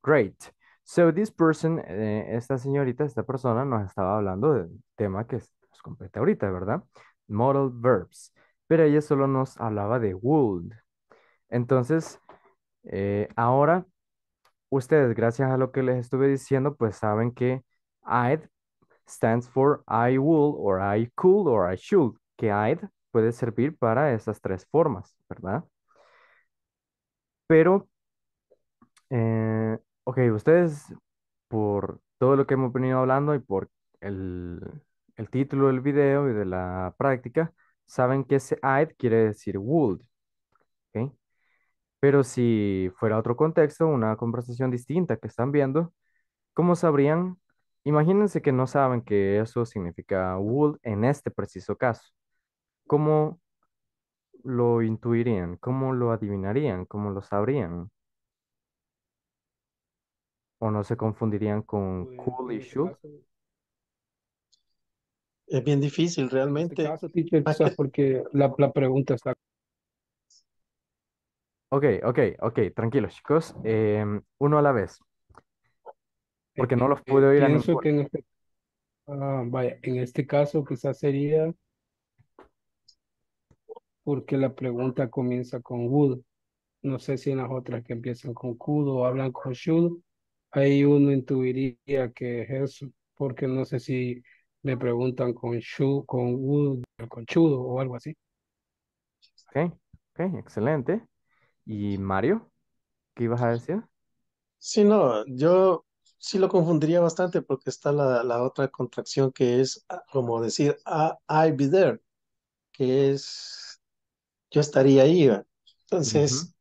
Great. So this person, eh, esta señorita, esta persona nos estaba hablando del tema que nos pues, compete ahorita, ¿verdad? Model verbs. Pero ella solo nos hablaba de would. Entonces, eh, ahora, ustedes, gracias a lo que les estuve diciendo, pues saben que I'd stands for I will or I could or I should, que I'd puede servir para esas tres formas, ¿verdad? Pero, eh, ok, ustedes por todo lo que hemos venido hablando y por el, el título del video y de la práctica, saben que ese I'd quiere decir would. ¿ok? Pero si fuera otro contexto, una conversación distinta que están viendo, ¿cómo sabrían Imagínense que no saben que eso significa wood en este preciso caso. ¿Cómo lo intuirían? ¿Cómo lo adivinarían? ¿Cómo lo sabrían? ¿O no se confundirían con pues, cool este Es bien difícil este realmente. porque la, pregunta está. Ok, ok, ok, tranquilos chicos. Em, uno a la vez porque no los eh, pude oír. a en este, ah, vaya, en este caso quizás sería porque la pregunta comienza con would. No sé si en las otras que empiezan con could o hablan con should, ahí uno intuiría que es eso, porque no sé si le preguntan con should, con con should o algo así. Ok, ok, excelente. ¿Y Mario? ¿Qué ibas a decir? Sí, no, yo sí lo confundiría bastante porque está la, otra contracción que es ah, como decir ah, I, be there, que es yo estaría ahí. Entonces,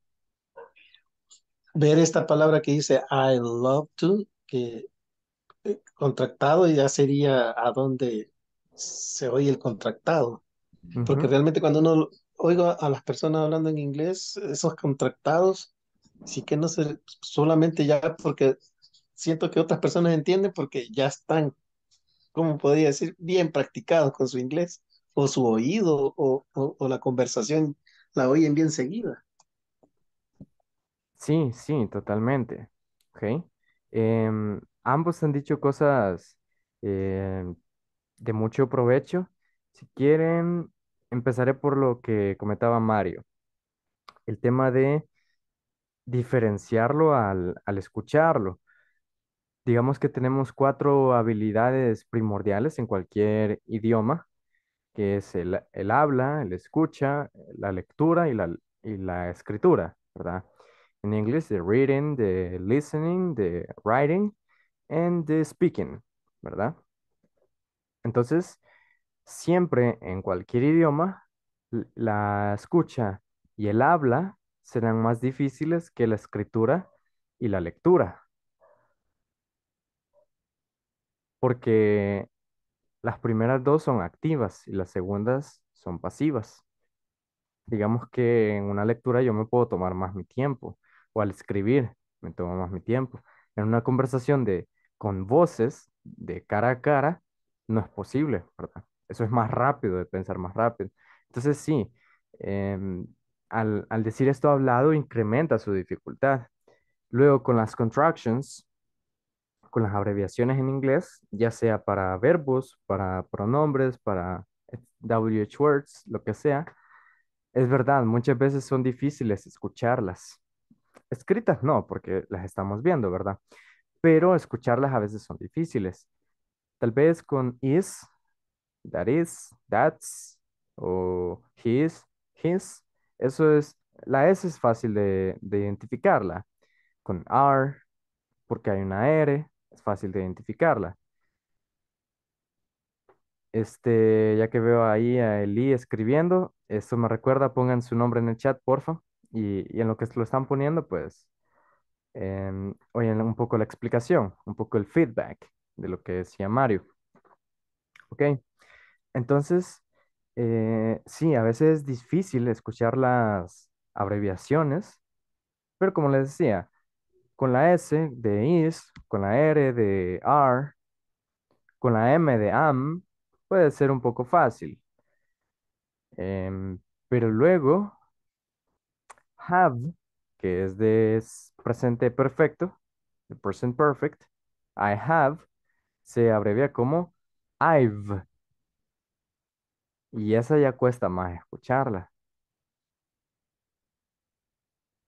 ver esta palabra que dice I love to, que eh, contractado ya sería a donde se oye el contractado. Porque realmente cuando uno oigo a las personas hablando en inglés, esos contractados, sí que no se, solamente ya porque siento que otras personas entienden porque ya están, como podría decir, bien practicados con su inglés o su oído o, la conversación la oyen bien seguida. Sí, sí, totalmente. Ok. Em, ambos han dicho cosas em, de mucho provecho. Si quieren, empezaré por lo que comentaba Mario. El tema de diferenciarlo al, al escucharlo digamos que tenemos cuatro habilidades primordiales en cualquier idioma, que es el, habla, el escucha, la lectura y la, escritura, ¿verdad? En inglés, the reading, the listening, the writing, and the speaking, ¿verdad? Entonces, siempre en cualquier idioma, la escucha y el habla serán más difíciles que la escritura y la lectura, porque las primeras dos son activas y las segundas son pasivas. Digamos que en una lectura yo me puedo tomar más mi tiempo, o al escribir me tomo más mi tiempo. En una conversación de con voces, de cara a cara, no es posible, Eso es más rápido, de pensar más rápido. Entonces sí, em, al, al decir esto hablado incrementa su dificultad. Luego con las contractions, las abreviaciones en inglés, ya sea para verbos, para pronombres, para WH words, lo que sea. Es verdad, muchas veces son difíciles escucharlas. Escritas no, porque las estamos viendo, ¿verdad? Pero escucharlas a veces son difíciles. Tal vez con is, that is, that's, o his, his. Eso es, la S es fácil de, identificarla. Con R porque hay una R, fácil de identificarla. Este, ya que veo ahí a Eli escribiendo, esto me recuerda, pongan su nombre en el chat, porfa. Y, y en lo que lo están poniendo, pues, eh, oyen un poco la explicación, un poco el feedback de lo que decía Mario. Ok, entonces, eh, sí, a veces es difícil escuchar las abreviaciones, pero como les decía, con la S de is, con la R de are, con la M de am, puede ser un poco fácil. Em, pero luego, have, que es de presente perfecto, the present perfect, I have, se abrevia como I've. Y esa ya cuesta más escucharla.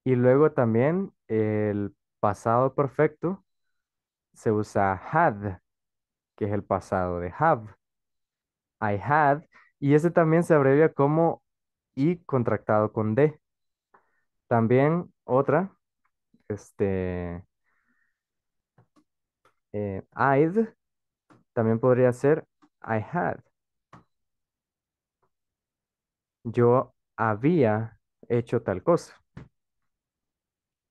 Y luego también el Pasado perfecto se usa had, que es el pasado de have. I had, y ese también se abrevia como I contractado con D. También otra, este, eh, I'd, también podría ser I had. Yo había hecho tal cosa.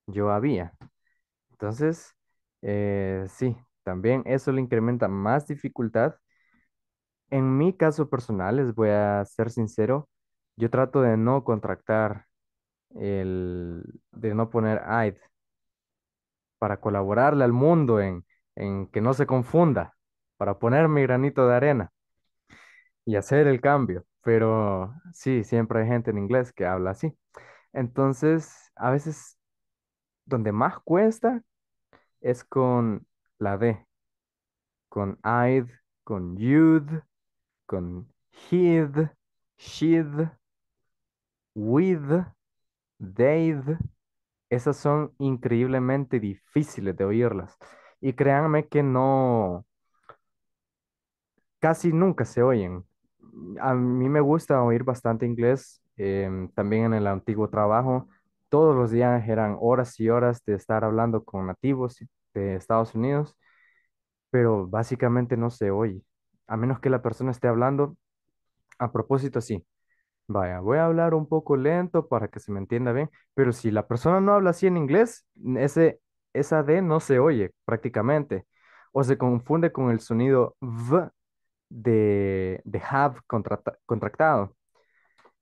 Yo había. Entonces, eh, sí, también eso le incrementa más dificultad. En mi caso personal, les voy a ser sincero, yo trato de no contractar el, de no poner AID para colaborarle al mundo en, en que no se confunda, para poner mi granito de arena y hacer el cambio. Pero sí, siempre hay gente en inglés que habla así. Entonces, a veces donde más cuesta es con la D, con I'd, con you'd, con he'd, she'd, With, they'd, Esas son increíblemente difíciles de oírlas. Y créanme que no, casi nunca se oyen. A mí me gusta oír bastante inglés, em, también en el antiguo trabajo todos los días eran horas y horas de estar hablando con nativos de Estados Unidos, pero básicamente no se oye, a menos que la persona esté hablando a propósito así. Vaya, voy a hablar un poco lento para que se me entienda bien, pero si la persona no habla así en inglés, ese, esa D no se oye prácticamente, o se confunde con el sonido V de, de have contractado.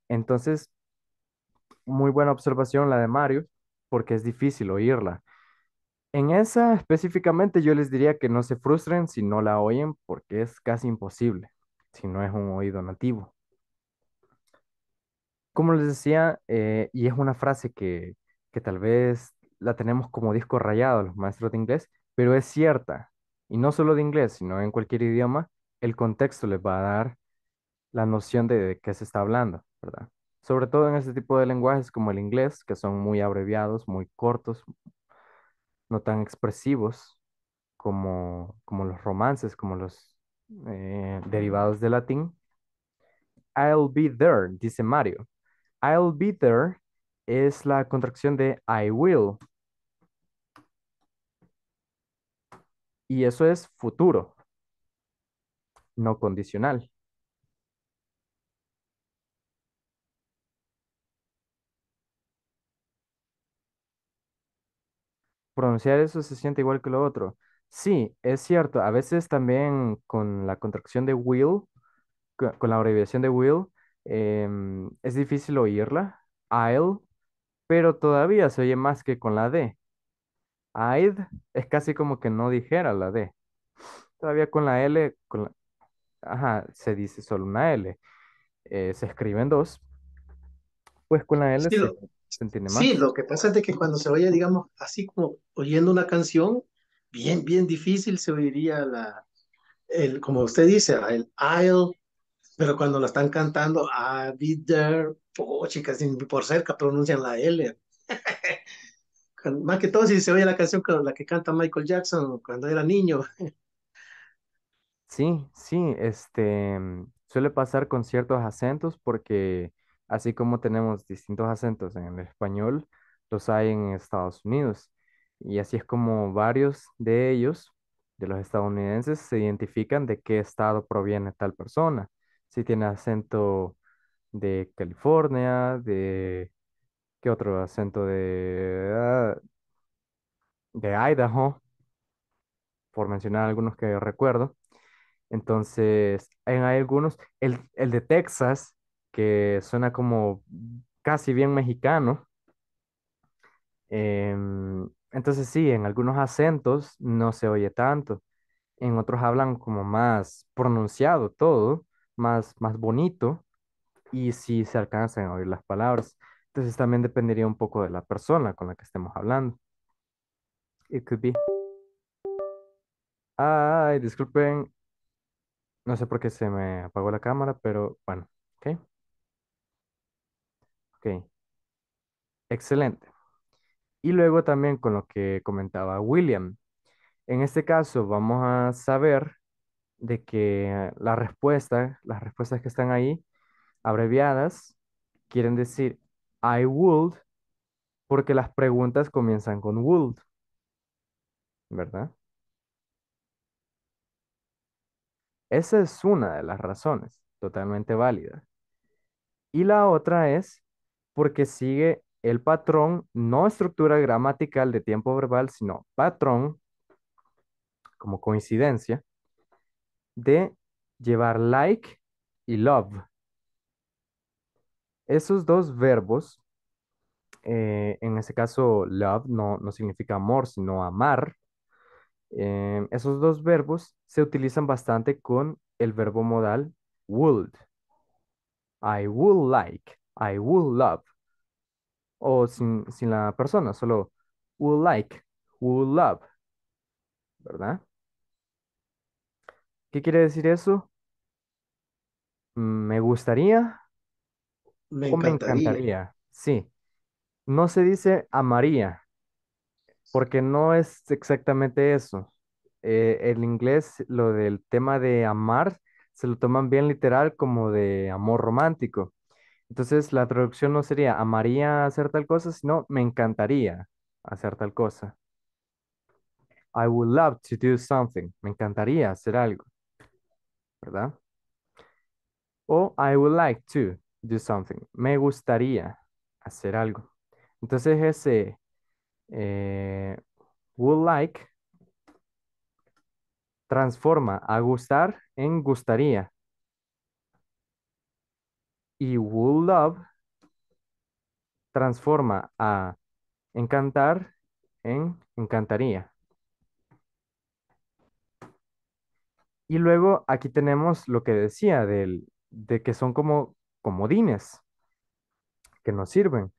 Entonces, muy buena observación la de Mario, porque es difícil oírla. En esa específicamente yo les diría que no se frustren si no la oyen, porque es casi imposible, si no es un oído nativo. Como les decía, eh, y es una frase que, tal vez la tenemos como disco rayado los maestros de inglés, pero es cierta, y no solo de inglés, sino en cualquier idioma, el contexto les va a dar la noción de, de qué se está hablando, ¿verdad? sobre todo en este tipo de lenguajes como el inglés, que son muy abreviados, muy cortos, no tan expresivos como, como los romances, como los eh, derivados del latín. I'll be there, dice Mario. I'll be there es la contracción de I will. Y eso es futuro, no condicional. pronunciar eso se siente igual que lo otro. Sí, es cierto. A veces también con la contracción de will, con la abreviación de will, em, es difícil oírla. I'll, pero todavía se oye más que con la D. I'd es casi como que no dijera la D. Todavía con la L, con ajá, se dice solo una L. Eh, se escriben dos. Pues con la L Sí, lo que pasa es que cuando se oye, digamos, así como oyendo una canción, bien, bien difícil se oiría la, el, como usted dice, el I'll, pero cuando la están cantando, I'll be there, oh, chicas, por cerca pronuncian la L. más que todo si se oye la canción la que canta Michael Jackson cuando era niño. Sí, sí, este suele pasar con ciertos acentos porque Así como tenemos distintos acentos en el español, los hay en Estados Unidos. Y así es como varios de ellos, de los estadounidenses, se identifican de qué estado proviene tal persona. Si tiene acento de California, de... ¿Qué otro acento de... Ah? de Idaho, por mencionar algunos que recuerdo. Entonces, hay algunos, el, el de Texas que suena como casi bien mexicano. Em, entonces sí, en algunos acentos no se oye tanto, en otros hablan como más pronunciado todo, más, más bonito, y sí se alcanzan a oír las palabras. Entonces también dependería un poco de la persona con la que estemos hablando. It could be. Ay, disculpen. No sé por qué se me apagó la cámara, pero bueno, ok. Ok, excelente. Y luego también con lo que comentaba William. En este caso vamos a saber de que la respuesta, las respuestas que están ahí, abreviadas, quieren decir I would, porque las preguntas comienzan con would, ¿verdad? Esa es una de las razones, totalmente válida. Y la otra es porque sigue el patrón, no estructura gramatical de tiempo verbal, sino patrón, como coincidencia, de llevar like y love. Esos dos verbos, eh, en este caso love no, significa amor, sino amar, eh, esos dos verbos se utilizan bastante con el verbo modal would. I would like. I would love. O sin, la persona, solo would like, would love. ¿Verdad? ¿Qué quiere decir eso? Mm, me gustaría. Me encantaría. Sí. No se dice amaría, porque no es exactamente eso. Eh, el inglés, lo del tema de amar, se lo toman bien literal como de amor romántico. Entonces, la traducción no sería amaría hacer tal cosa, sino me encantaría hacer tal cosa. I would love to do something. Me encantaría hacer algo. ¿Verdad? O I would like to do something. Me gustaría hacer algo. Entonces ese eh, would like transforma a gustar en gustaría. Y would love transforma a encantar en encantaría. Y luego aquí tenemos lo que decía del, de que son como comodines que nos sirven.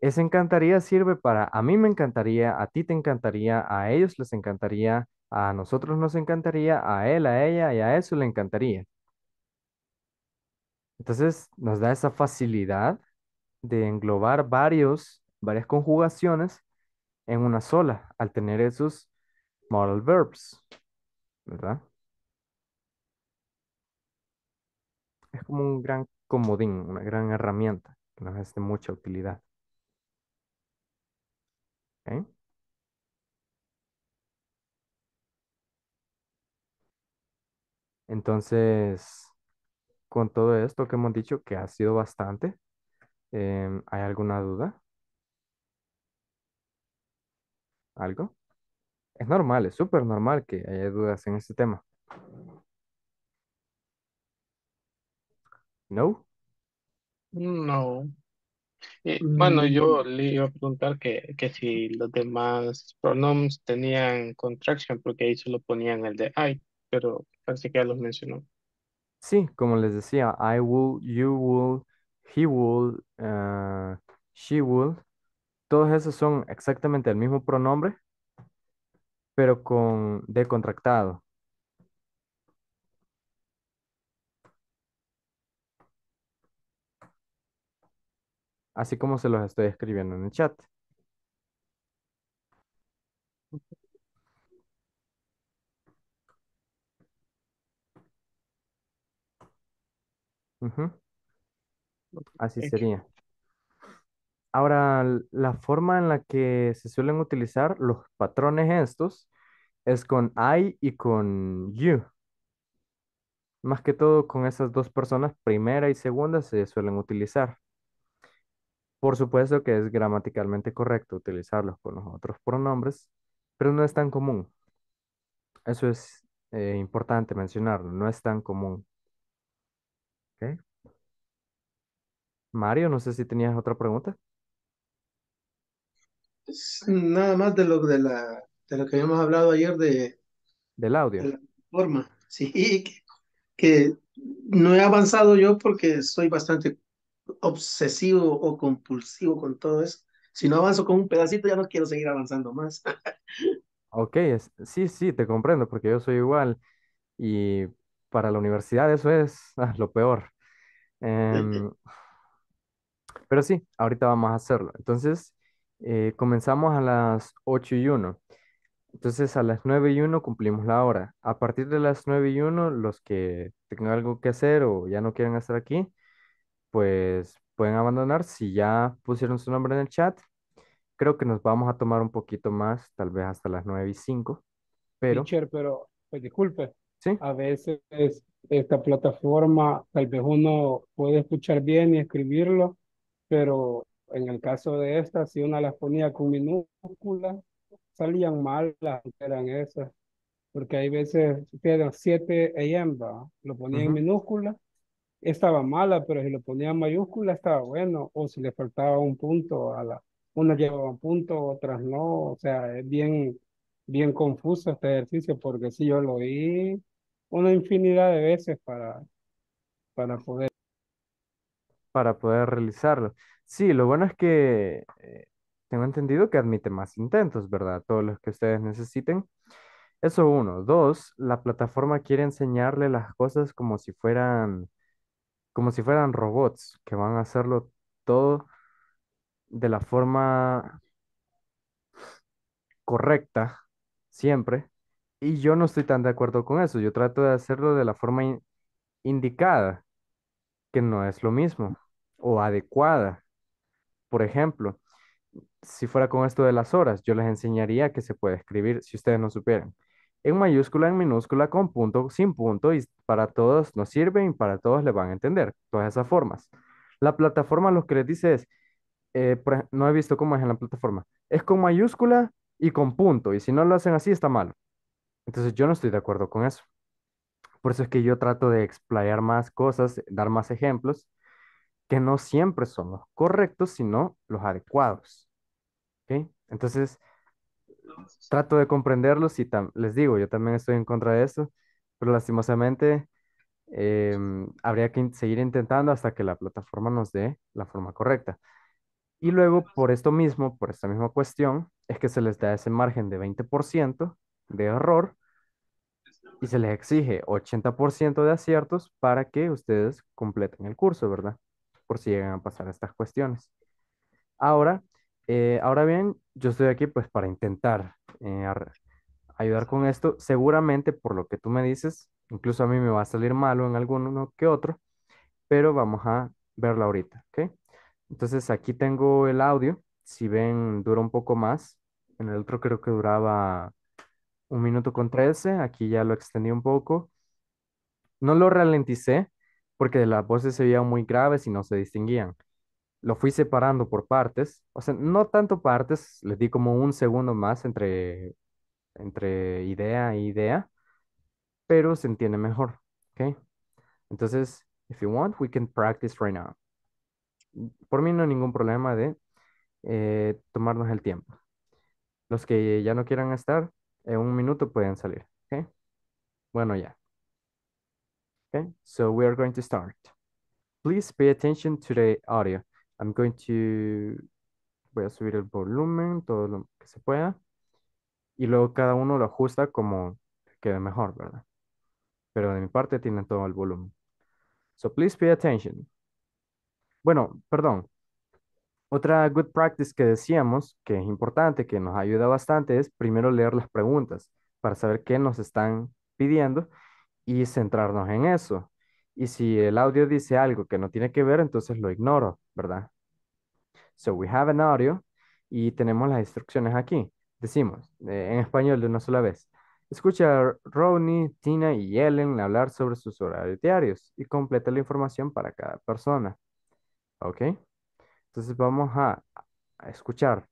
Esa encantaría sirve para a mí me encantaría, a ti te encantaría, a ellos les encantaría, a nosotros nos encantaría, a él, a ella y a eso le encantaría. Entonces nos da esa facilidad de englobar varios, varias conjugaciones en una sola, al tener esos modal verbs, ¿verdad? Es como un gran comodín, una gran herramienta que nos hace mucha utilidad. Entonces, con todo esto que hemos dicho, que ha sido bastante, em, ¿hay alguna duda? ¿Algo? Es normal, es súper normal que haya dudas en este tema. ¿No? No. Eh, bueno, mm. yo le iba a preguntar que, que si los demás pronombres tenían contracción, porque ahí solo ponían el de I, pero parece que ya los mencionó. Sí, como les decía, I will, you will, he will, eh, she will. Todos esos son exactamente el mismo pronombre, pero con de contractado. Así como se los estoy escribiendo en el chat. Así sería. Ahora, la forma en la que se suelen utilizar los patrones estos es con I y con you. Más que todo con esas dos personas, primera y segunda, se suelen utilizar. Por supuesto que es gramaticalmente correcto utilizarlos con los otros pronombres, pero no es tan común. Eso es eh, importante mencionarlo, no es tan común. Mario, no sé si tenías otra pregunta. Nada más de lo, de la, de lo que habíamos hablado ayer de, Del la forma. Sí, que, no he avanzado yo porque soy bastante obsesivo o compulsivo con todo eso. Si no avanzo con un pedacito, ya no quiero seguir avanzando más. Ok, sí, sí, te comprendo, porque yo soy igual. Y para la universidad eso es lo peor. Em, pero sí, ahorita vamos a hacerlo. Entonces, eh, comenzamos a las 8 y 1. Entonces, a las 9 y 1 cumplimos la hora. A partir de las 9 y 1, los que tengan algo que hacer o ya no quieren estar aquí, pues pueden abandonar. Si ya pusieron su nombre en el chat, creo que nos vamos a tomar un poquito más, tal vez hasta las 9 y 5. Pero... pero, pues, disculpe, ¿Sí? A veces esta plataforma, tal vez uno puede escuchar bien y escribirlo, pero en el caso de esta, si una las ponía con minúsculas, salían mal las eran esas. Porque hay veces, eran siete AM, lo ponía en minúsculas, estaba mala, pero si lo ponía en mayúscula estaba bueno, o si le faltaba un punto, a la, unas llevaban punto, otras no, o sea, es bien, bien confuso este ejercicio, porque si yo lo oí, una infinidad de veces para, para poder para poder realizarlo. Sí, lo bueno es que eh, tengo entendido que admite más intentos, ¿verdad? Todos los que ustedes necesiten. Eso uno. Dos, la plataforma quiere enseñarle las cosas como si fueran, como si fueran robots, que van a hacerlo todo de la forma correcta, siempre, y yo no estoy tan de acuerdo con eso. Yo trato de hacerlo de la forma indicada, que no es lo mismo, o adecuada. Por ejemplo, si fuera con esto de las horas, yo les enseñaría que se puede escribir, si ustedes no supieran, en mayúscula, en minúscula, con punto, sin punto, y para todos nos sirve. y para todos le van a entender, todas esas formas. La plataforma lo que les dice es, eh, no he visto cómo es en la plataforma, es con mayúscula y con punto, y si no lo hacen así está mal. Entonces yo no estoy de acuerdo con eso. Por eso es que yo trato de explayar más cosas, dar más ejemplos, que no siempre son los correctos, sino los adecuados. ¿Okay? Entonces, trato de comprenderlos y les digo, yo también estoy en contra de eso, pero lastimosamente em, habría que seguir intentando hasta que la plataforma nos dé la forma correcta. Y luego, por esto mismo, por esta misma cuestión, es que se les da ese margen de 20% de error y se les exige 80% de aciertos para que ustedes completen el curso, ¿verdad? Por si llegan a pasar estas cuestiones. Ahora, eh, ahora bien, yo estoy aquí pues para intentar eh, ayudar con esto. Seguramente por lo que tú me dices, incluso a mí me va a salir malo en alguno que otro, pero vamos a verlo ahorita, ¿ok? Entonces aquí tengo el audio, si ven dura un poco más, en el otro creo que duraba un minuto con trece. aquí ya lo extendí un poco. No lo ralenticé porque las voces se veían muy graves y no se distinguían. Lo fui separando por partes, o sea, no tanto partes, le di como un segundo más entre, entre idea e idea, pero se entiende mejor, ¿ok? Entonces, if you want, we can practice right now. Por mí no hay ningún problema de eh, tomarnos el tiempo. Los que ya no quieran estar, en un minuto pueden salir. Bueno, ya. Okay, so we are going to start. Please pay attention to the audio. I'm going to... Voy a subir el volumen, todo lo que se pueda. Y luego cada uno lo ajusta como quede mejor, ¿verdad? Pero de mi parte tienen todo el volumen. So please pay attention. Bueno, perdón. Otra good practice que decíamos, que es importante, que nos ayuda bastante, es primero leer las preguntas para saber qué nos están pidiendo y centrarnos en eso. Y si el audio dice algo que no tiene que ver, entonces lo ignoro, ¿verdad? So we have an audio y tenemos las instrucciones aquí. Decimos, eh, en español de una sola vez. Escucha a Ronnie, Tina y Ellen hablar sobre sus horarios diarios y completa la información para cada persona. ¿Ok? Entonces vamos a, escuchar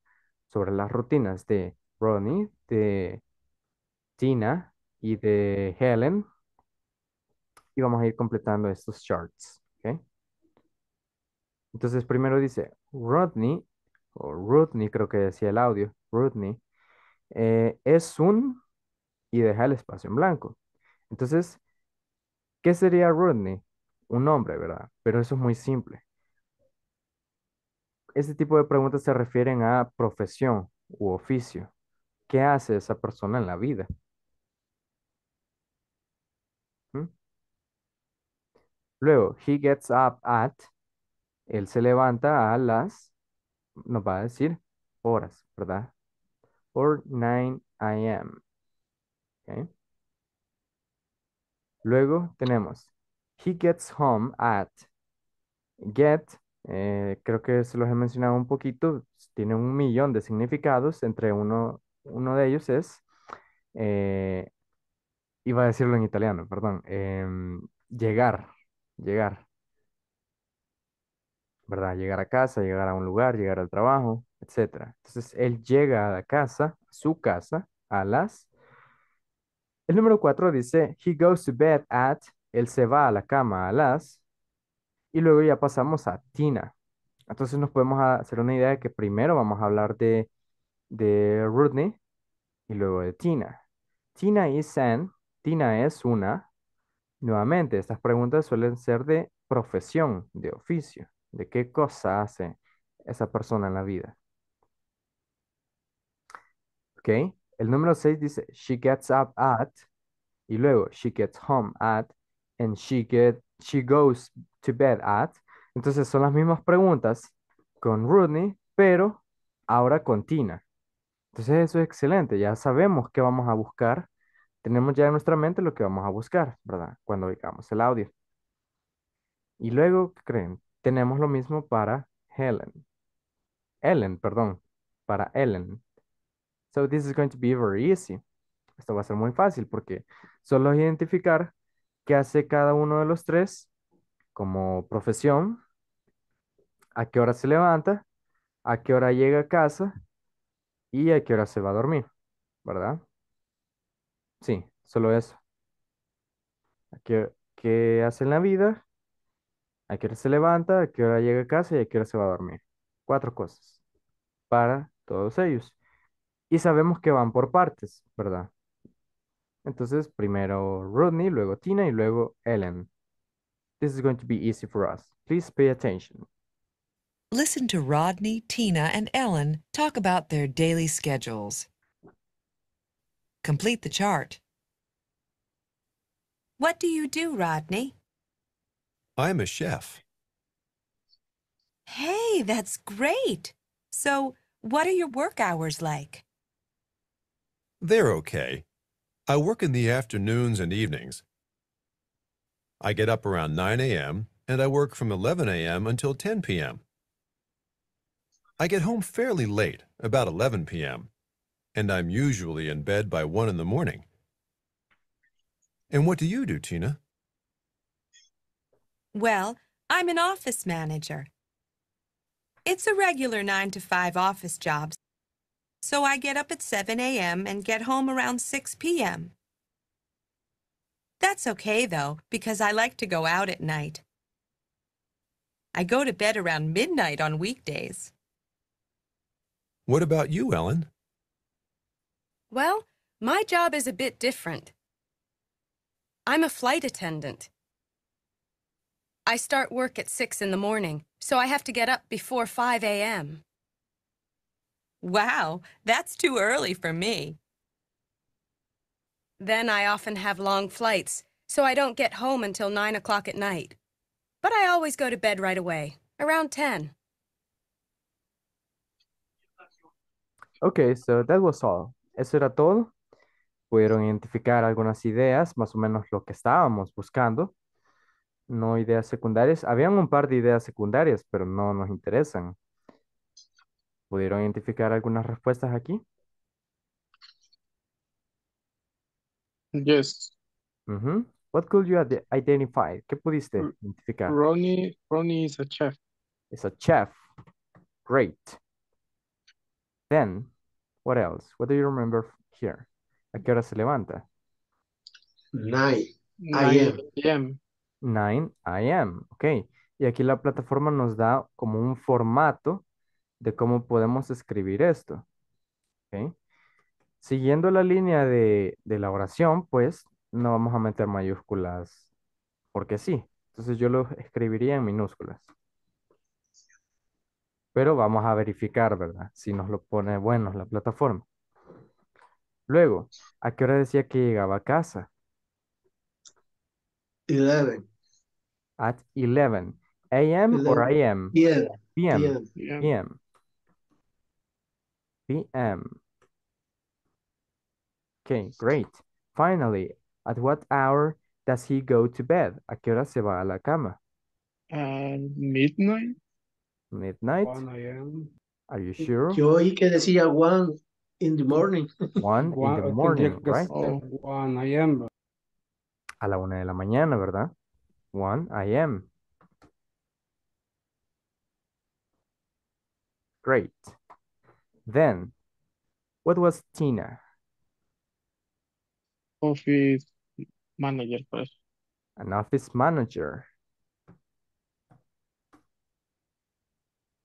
sobre las rutinas de Rodney, de Tina y de Helen. Y vamos a ir completando estos charts. Entonces primero dice, Rodney, o Rodney creo que decía el audio, Rodney, eh, es un y deja el espacio en blanco. Entonces, ¿qué sería Rodney? Un hombre, ¿verdad? Pero eso es muy simple. Este tipo de preguntas se refieren a profesión u oficio. ¿Qué hace esa persona en la vida? ¿Mm? Luego, he gets up at, él se levanta a las, nos va a decir, horas, ¿verdad? Or 9 a.m. Okay. Luego tenemos, he gets home at, get eh, creo que se los he mencionado un poquito, tiene un millón de significados, entre uno, uno de ellos es, eh, iba a decirlo en italiano, perdón, em, llegar, llegar, ¿verdad? Llegar a casa, llegar a un lugar, llegar al trabajo, etc. Entonces, él llega a la casa, su casa, a las... El número cuatro dice, he goes to bed at, él se va a la cama a las y luego ya pasamos a Tina. Entonces nos podemos hacer una idea de que primero vamos a hablar de, de y luego de Tina. Tina is an, Tina es una. Nuevamente, estas preguntas suelen ser de profesión, de oficio, de qué cosa hace esa persona en la vida. Ok, el número 6 dice, she gets up at, y luego she gets home at, and she get she goes to bed at. Entonces son las mismas preguntas con Rodney, pero ahora con Tina. Entonces eso es excelente, ya sabemos qué vamos a buscar, tenemos ya en nuestra mente lo que vamos a buscar, ¿verdad? Cuando ubicamos el audio. Y luego, ¿qué creen? Tenemos lo mismo para Helen. Ellen, perdón, para Ellen. So this is going to be very easy. Esto va a ser muy fácil porque solo es identificar qué hace cada uno de los tres como profesión, a qué hora se levanta, a qué hora llega a casa y a qué hora se va a dormir, ¿verdad? Sí, solo eso. qué, qué hace en la vida? ¿A qué hora se levanta? ¿A qué hora llega a casa? ¿Y a qué hora se va a dormir? Cuatro cosas para todos ellos. Y sabemos que van por partes, ¿verdad? Entonces, primero Rodney, luego Tina y luego Ellen. This is going to be easy for us. Please pay attention. Listen to Rodney, Tina, and Ellen talk about their daily schedules. Complete the chart. What do you do, Rodney? I'm a chef. Hey, that's great. So, what are your work hours like? They're okay. I work in the afternoons and evenings. I get up around 9 a.m. and I work from 11 a.m. until 10 p.m. I get home fairly late, about 11 p.m., and I'm usually in bed by 1 in the morning. And what do you do, Tina? Well, I'm an office manager. It's a regular 9 to 5 office job so I get up at 7 a.m. and get home around 6 p.m. That's okay, though, because I like to go out at night. I go to bed around midnight on weekdays. What about you, Ellen? Well, my job is a bit different. I'm a flight attendant. I start work at 6 in the morning, so I have to get up before 5 a.m. Wow, that's too early for me. Then I often have long flights, so I don't get home until 9 o'clock at night. But I always go to bed right away, around 10. Okay, so that was all. Eso era todo. Pudieron identificar algunas ideas, más o menos lo que estábamos buscando. No ideas secundarias. Habían un par de ideas secundarias, pero no nos interesan. ¿Pudieron identificar algunas respuestas aquí? Yes. What could you identify? ¿Qué pudiste identificar? Ronnie, Ronnie is a chef. It's a chef. Great. Then, what else? What do you remember here? ¿A qué hora se levanta? 9 9 am. Nine I a.m. Ok. Y aquí la plataforma nos da como un formato de cómo podemos escribir esto. Siguiendo la línea de, la oración, pues no vamos a meter mayúsculas porque sí. Entonces yo lo escribiría en minúsculas. Pero vamos a verificar, ¿verdad? Si nos lo pone bueno la plataforma. Luego, ¿a qué hora decía que llegaba a casa? 11. At 11. ¿AM o AM? PM. PM. PM. p.m. Okay, great. Finally, at what hour does he go to bed? ¿A qué hora se va a la cama? Uh, midnight. Midnight? 1 a.m. Are you sure? Yo oí que decía one in the morning. One, one in the morning, right? One a.m. A la una de la mañana, ¿verdad? One a.m. Great. Then, what was Tina? Office manager, pues. An office manager.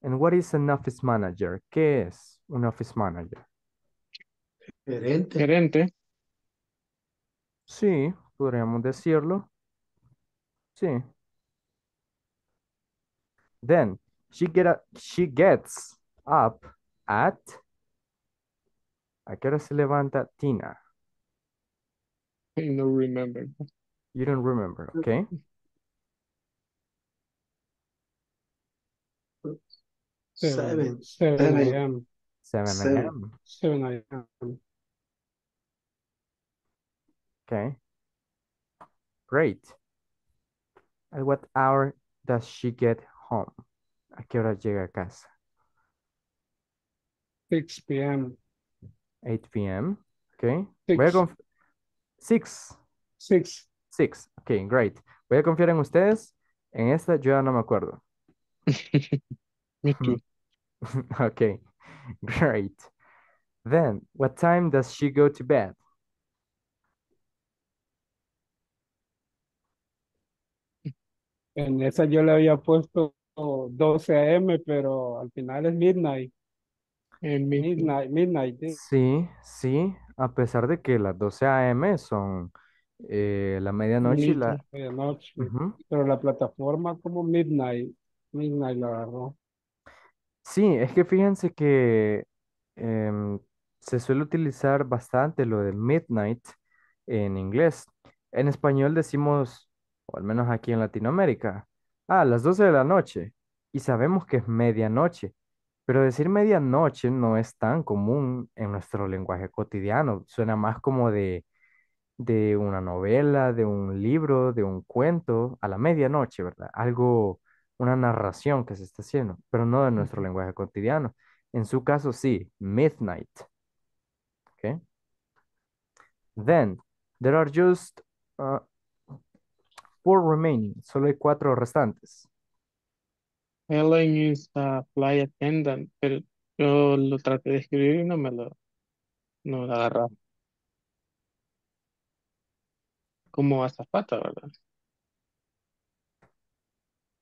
And what is an office manager? ¿Qué es un office manager? Gerente. Sí, podríamos decirlo. Sí. Then, she gets up at. ¿A qué hora se levanta Tina? I don't remember. You don't remember, mm. okay. Seven. Seven a.m. Seven a.m. Seven a.m. Okay. Great. At what hour does she get home? ¿A qué hora llega a casa? 6 p.m. 8 p.m. Okay. Six. Voy a Okay, great. Voy a confiar en ustedes. En esta yo ya no me acuerdo. okay, great. Then, what time does she go to bed? En esa yo le había puesto 12 a.m., pero al final es midnight. En Midnight, Midnight. Sí, sí, a pesar de que las 12 a.m. son eh, la medianoche y la... pero la plataforma como Midnight, Midnight la agarró. Sí, es que fíjense que em, se suele utilizar bastante lo de Midnight en inglés. En español decimos, o al menos aquí en Latinoamérica, a ah, las 12 de la noche, y sabemos que es medianoche pero decir medianoche no es tan común en nuestro lenguaje cotidiano. Suena más como de, una novela, de un libro, de un cuento, a la medianoche, ¿verdad? Algo, una narración que se está haciendo, pero no de nuestro lenguaje cotidiano. En su caso, sí, midnight. Okay. Then, there are just uh, four remaining. Solo hay cuatro restantes. Hello, es a flight attendant, pero yo lo traté de escribir y no me lo, no lo agarraba. Como azafata, ¿verdad?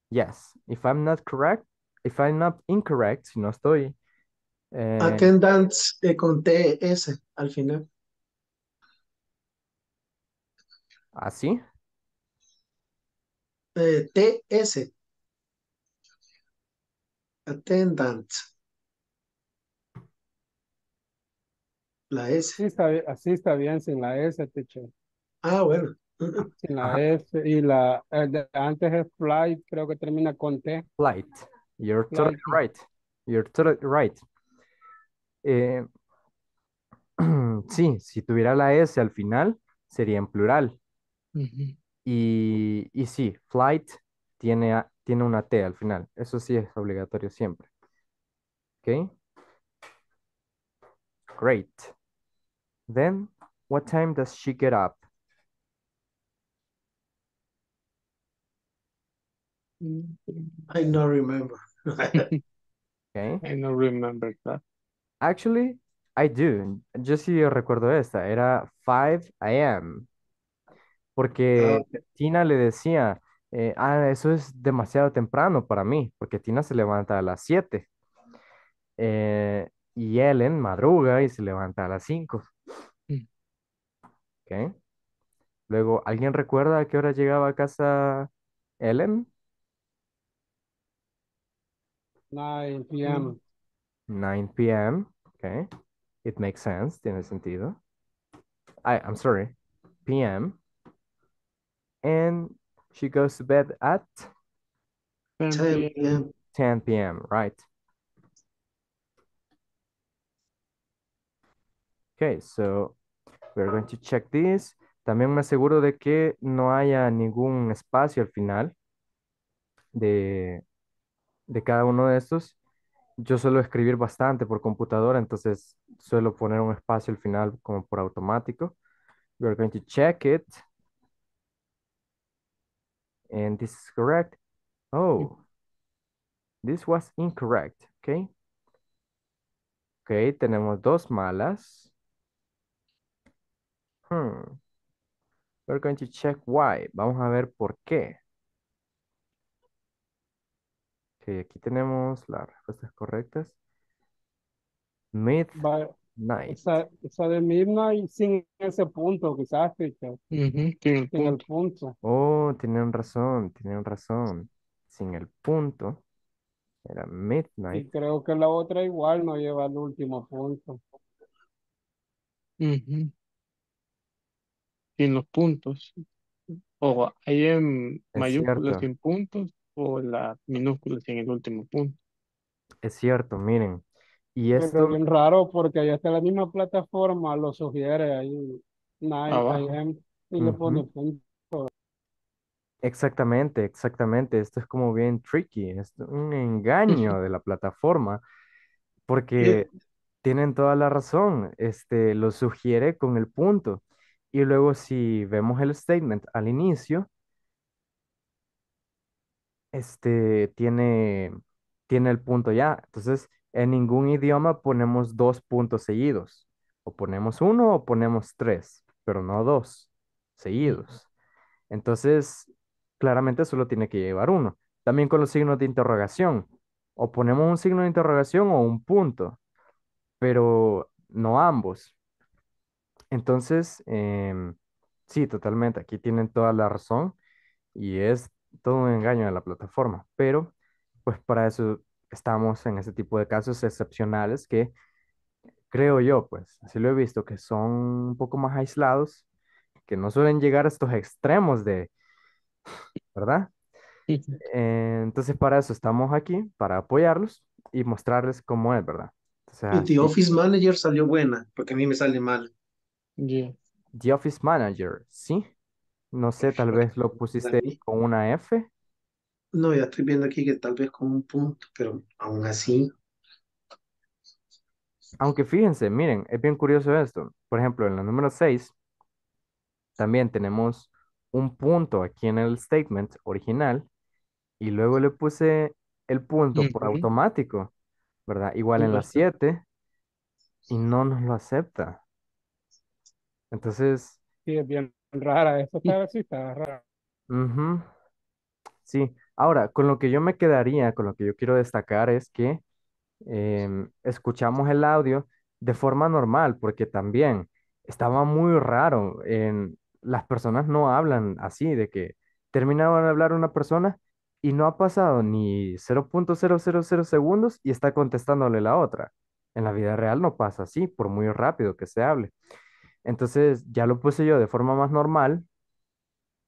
Yes, if I'm not correct, if I'm not incorrect, si no estoy. eh, Attendance con TS al final. así, ¿Ah, Eh, TS attendant. La S. así está bien, sin la S, teacher. Ah, bueno. Sin la S y la eh, antes es flight, creo que termina con T. Flight. You're totally right. You're totally right. Eh, sí, si tuviera la S al final, sería en plural. y, y sí, flight tiene, tiene una T al final. Eso sí es obligatorio siempre. ¿Ok? Great. Then, what time does she get up? I don't remember. okay. I don't remember that. Actually, I do. Yo sí recuerdo esta. Era 5 a.m. Porque ah, Tina le decía, eh, ah, eso es demasiado temprano para mí, porque Tina se levanta a las 7. Eh, y Ellen madruga y se levanta a las 5. Mm. Luego, ¿alguien recuerda a qué hora llegaba a casa Ellen? 9 p.m. 9 p.m. Ok. It makes sense, tiene sentido. I'm sorry. p.m. And She goes to bed at 10 p.m. right? Okay, so we're going to check this. También me aseguro de que no haya ningún espacio al final de, de cada uno de estos. Yo suelo escribir bastante por computadora, entonces suelo poner un espacio al final como por automático. We're going to check it. And this is correct. Oh, this was incorrect, okay. Ok, tenemos dos malas. Hmm. We're going to check why. Vamos a ver por qué. Ok, aquí tenemos las respuestas correctas. Myth esa Esa de Midnight sin ese punto, quizás, el, punto. Oh, tienen razón, tienen razón. Sin el punto. Era Midnight. Y creo que la otra igual no lleva el último punto. Sin los puntos. O hay en mayúsculas sin puntos o la minúscula sin el último punto. Es cierto, miren. Y esto... bien raro porque ahí está la misma plataforma, lo sugiere ahí, em, punto. Exactamente, exactamente. Esto es como bien tricky, es un engaño de la plataforma, porque tienen toda la razón, este, lo sugiere con el punto. Y luego si vemos el statement al inicio, este, tiene, tiene el punto ya. Entonces, en ningún idioma ponemos dos puntos seguidos. O ponemos uno o ponemos tres, pero no dos seguidos. Entonces, claramente solo tiene que llevar uno. También con los signos de interrogación. O ponemos un signo de interrogación o un punto, pero no ambos. Entonces, em, sí, totalmente. Aquí tienen toda la razón y es todo un engaño de la plataforma. Pero, pues para eso estamos en ese tipo de casos excepcionales que creo yo, pues, así lo he visto, que son un poco más aislados, que no suelen llegar a estos extremos de, ¿verdad? Eh, entonces, para eso estamos aquí, para apoyarlos y mostrarles cómo es, ¿verdad? y The Office Manager salió buena, porque a mí me sale mal. The Office Manager, sí. No sé, tal vez lo pusiste con una F. No, ya estoy viendo aquí que tal vez con un punto, pero aún así. Aunque fíjense, miren, es bien curioso esto. Por ejemplo, en la número 6, también tenemos un punto aquí en el statement original y luego le puse el punto por automático, ¿verdad? Igual en la 7 y no nos lo acepta. Entonces... Sí, es bien rara, eso está, sí está rara. Sí, Ahora, con lo que yo me quedaría, con lo que yo quiero destacar es que em, escuchamos el audio de forma normal, porque también estaba muy raro. En, las personas no hablan así, de que terminaban de hablar una persona y no ha pasado ni 0.000 segundos y está contestándole la otra. En la vida real no pasa así, por muy rápido que se hable. Entonces ya lo puse yo de forma más normal,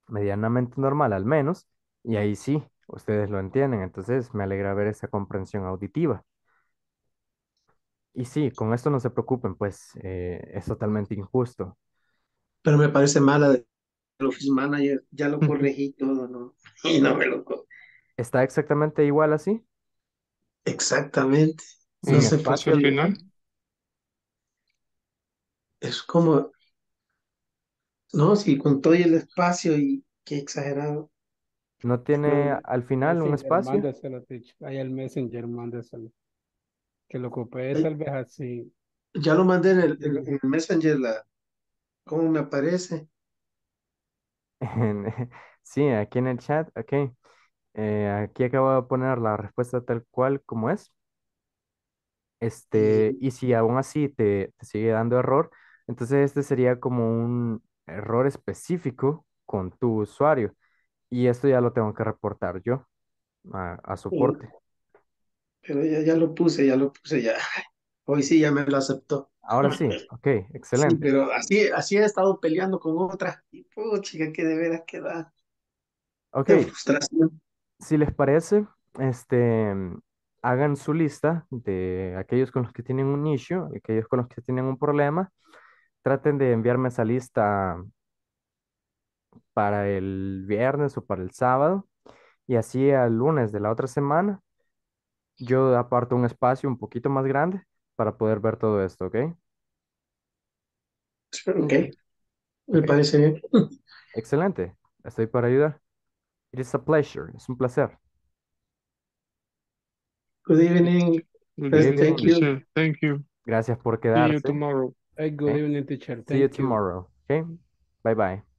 medianamente normal al menos, y ahí sí, ustedes lo entienden, entonces me alegra ver esa comprensión auditiva. Y sí, con esto no se preocupen, pues eh, es totalmente injusto. Pero me parece mala de Office Manager, ya lo corregí todo, ¿no? Y no me lo ¿Está exactamente igual así? Exactamente. No se pasa al final? Es como, no, si sí, con todo el espacio y qué exagerado. ¿No tiene al final un espacio? Ahí el Messenger, Que lo ocupé, tal vez así. Ya lo mandé en el, Messenger, la, ¿cómo me aparece? sí, aquí en el chat, ok. Eh, aquí acabo de poner la respuesta tal cual como es. Este, y si aún así te, te sigue dando error, entonces este sería como un error específico con tu usuario. Y esto ya lo tengo que reportar yo a, soporte. Pero ya, lo puse, ya lo puse, ya. Hoy sí ya me lo aceptó. Ahora sí, ok, excelente. pero así, así he estado peleando con otra. Y pucha chica, que de veras que da. Ok. frustración. Si les parece, este, hagan su lista de aquellos con los que tienen un issue, aquellos con los que tienen un problema. Traten de enviarme esa lista para el viernes o para el sábado y así al lunes de la otra semana yo aparto un espacio un poquito más grande para poder ver todo esto, ¿ok? Ok, me parece bien. Excelente, estoy para ayudar. It is a pleasure, es un placer. Good evening. Thank you. Thank you. Gracias por quedarse. See you tomorrow. Good evening, teacher. Thank See you, you tomorrow. Okay. Bye bye.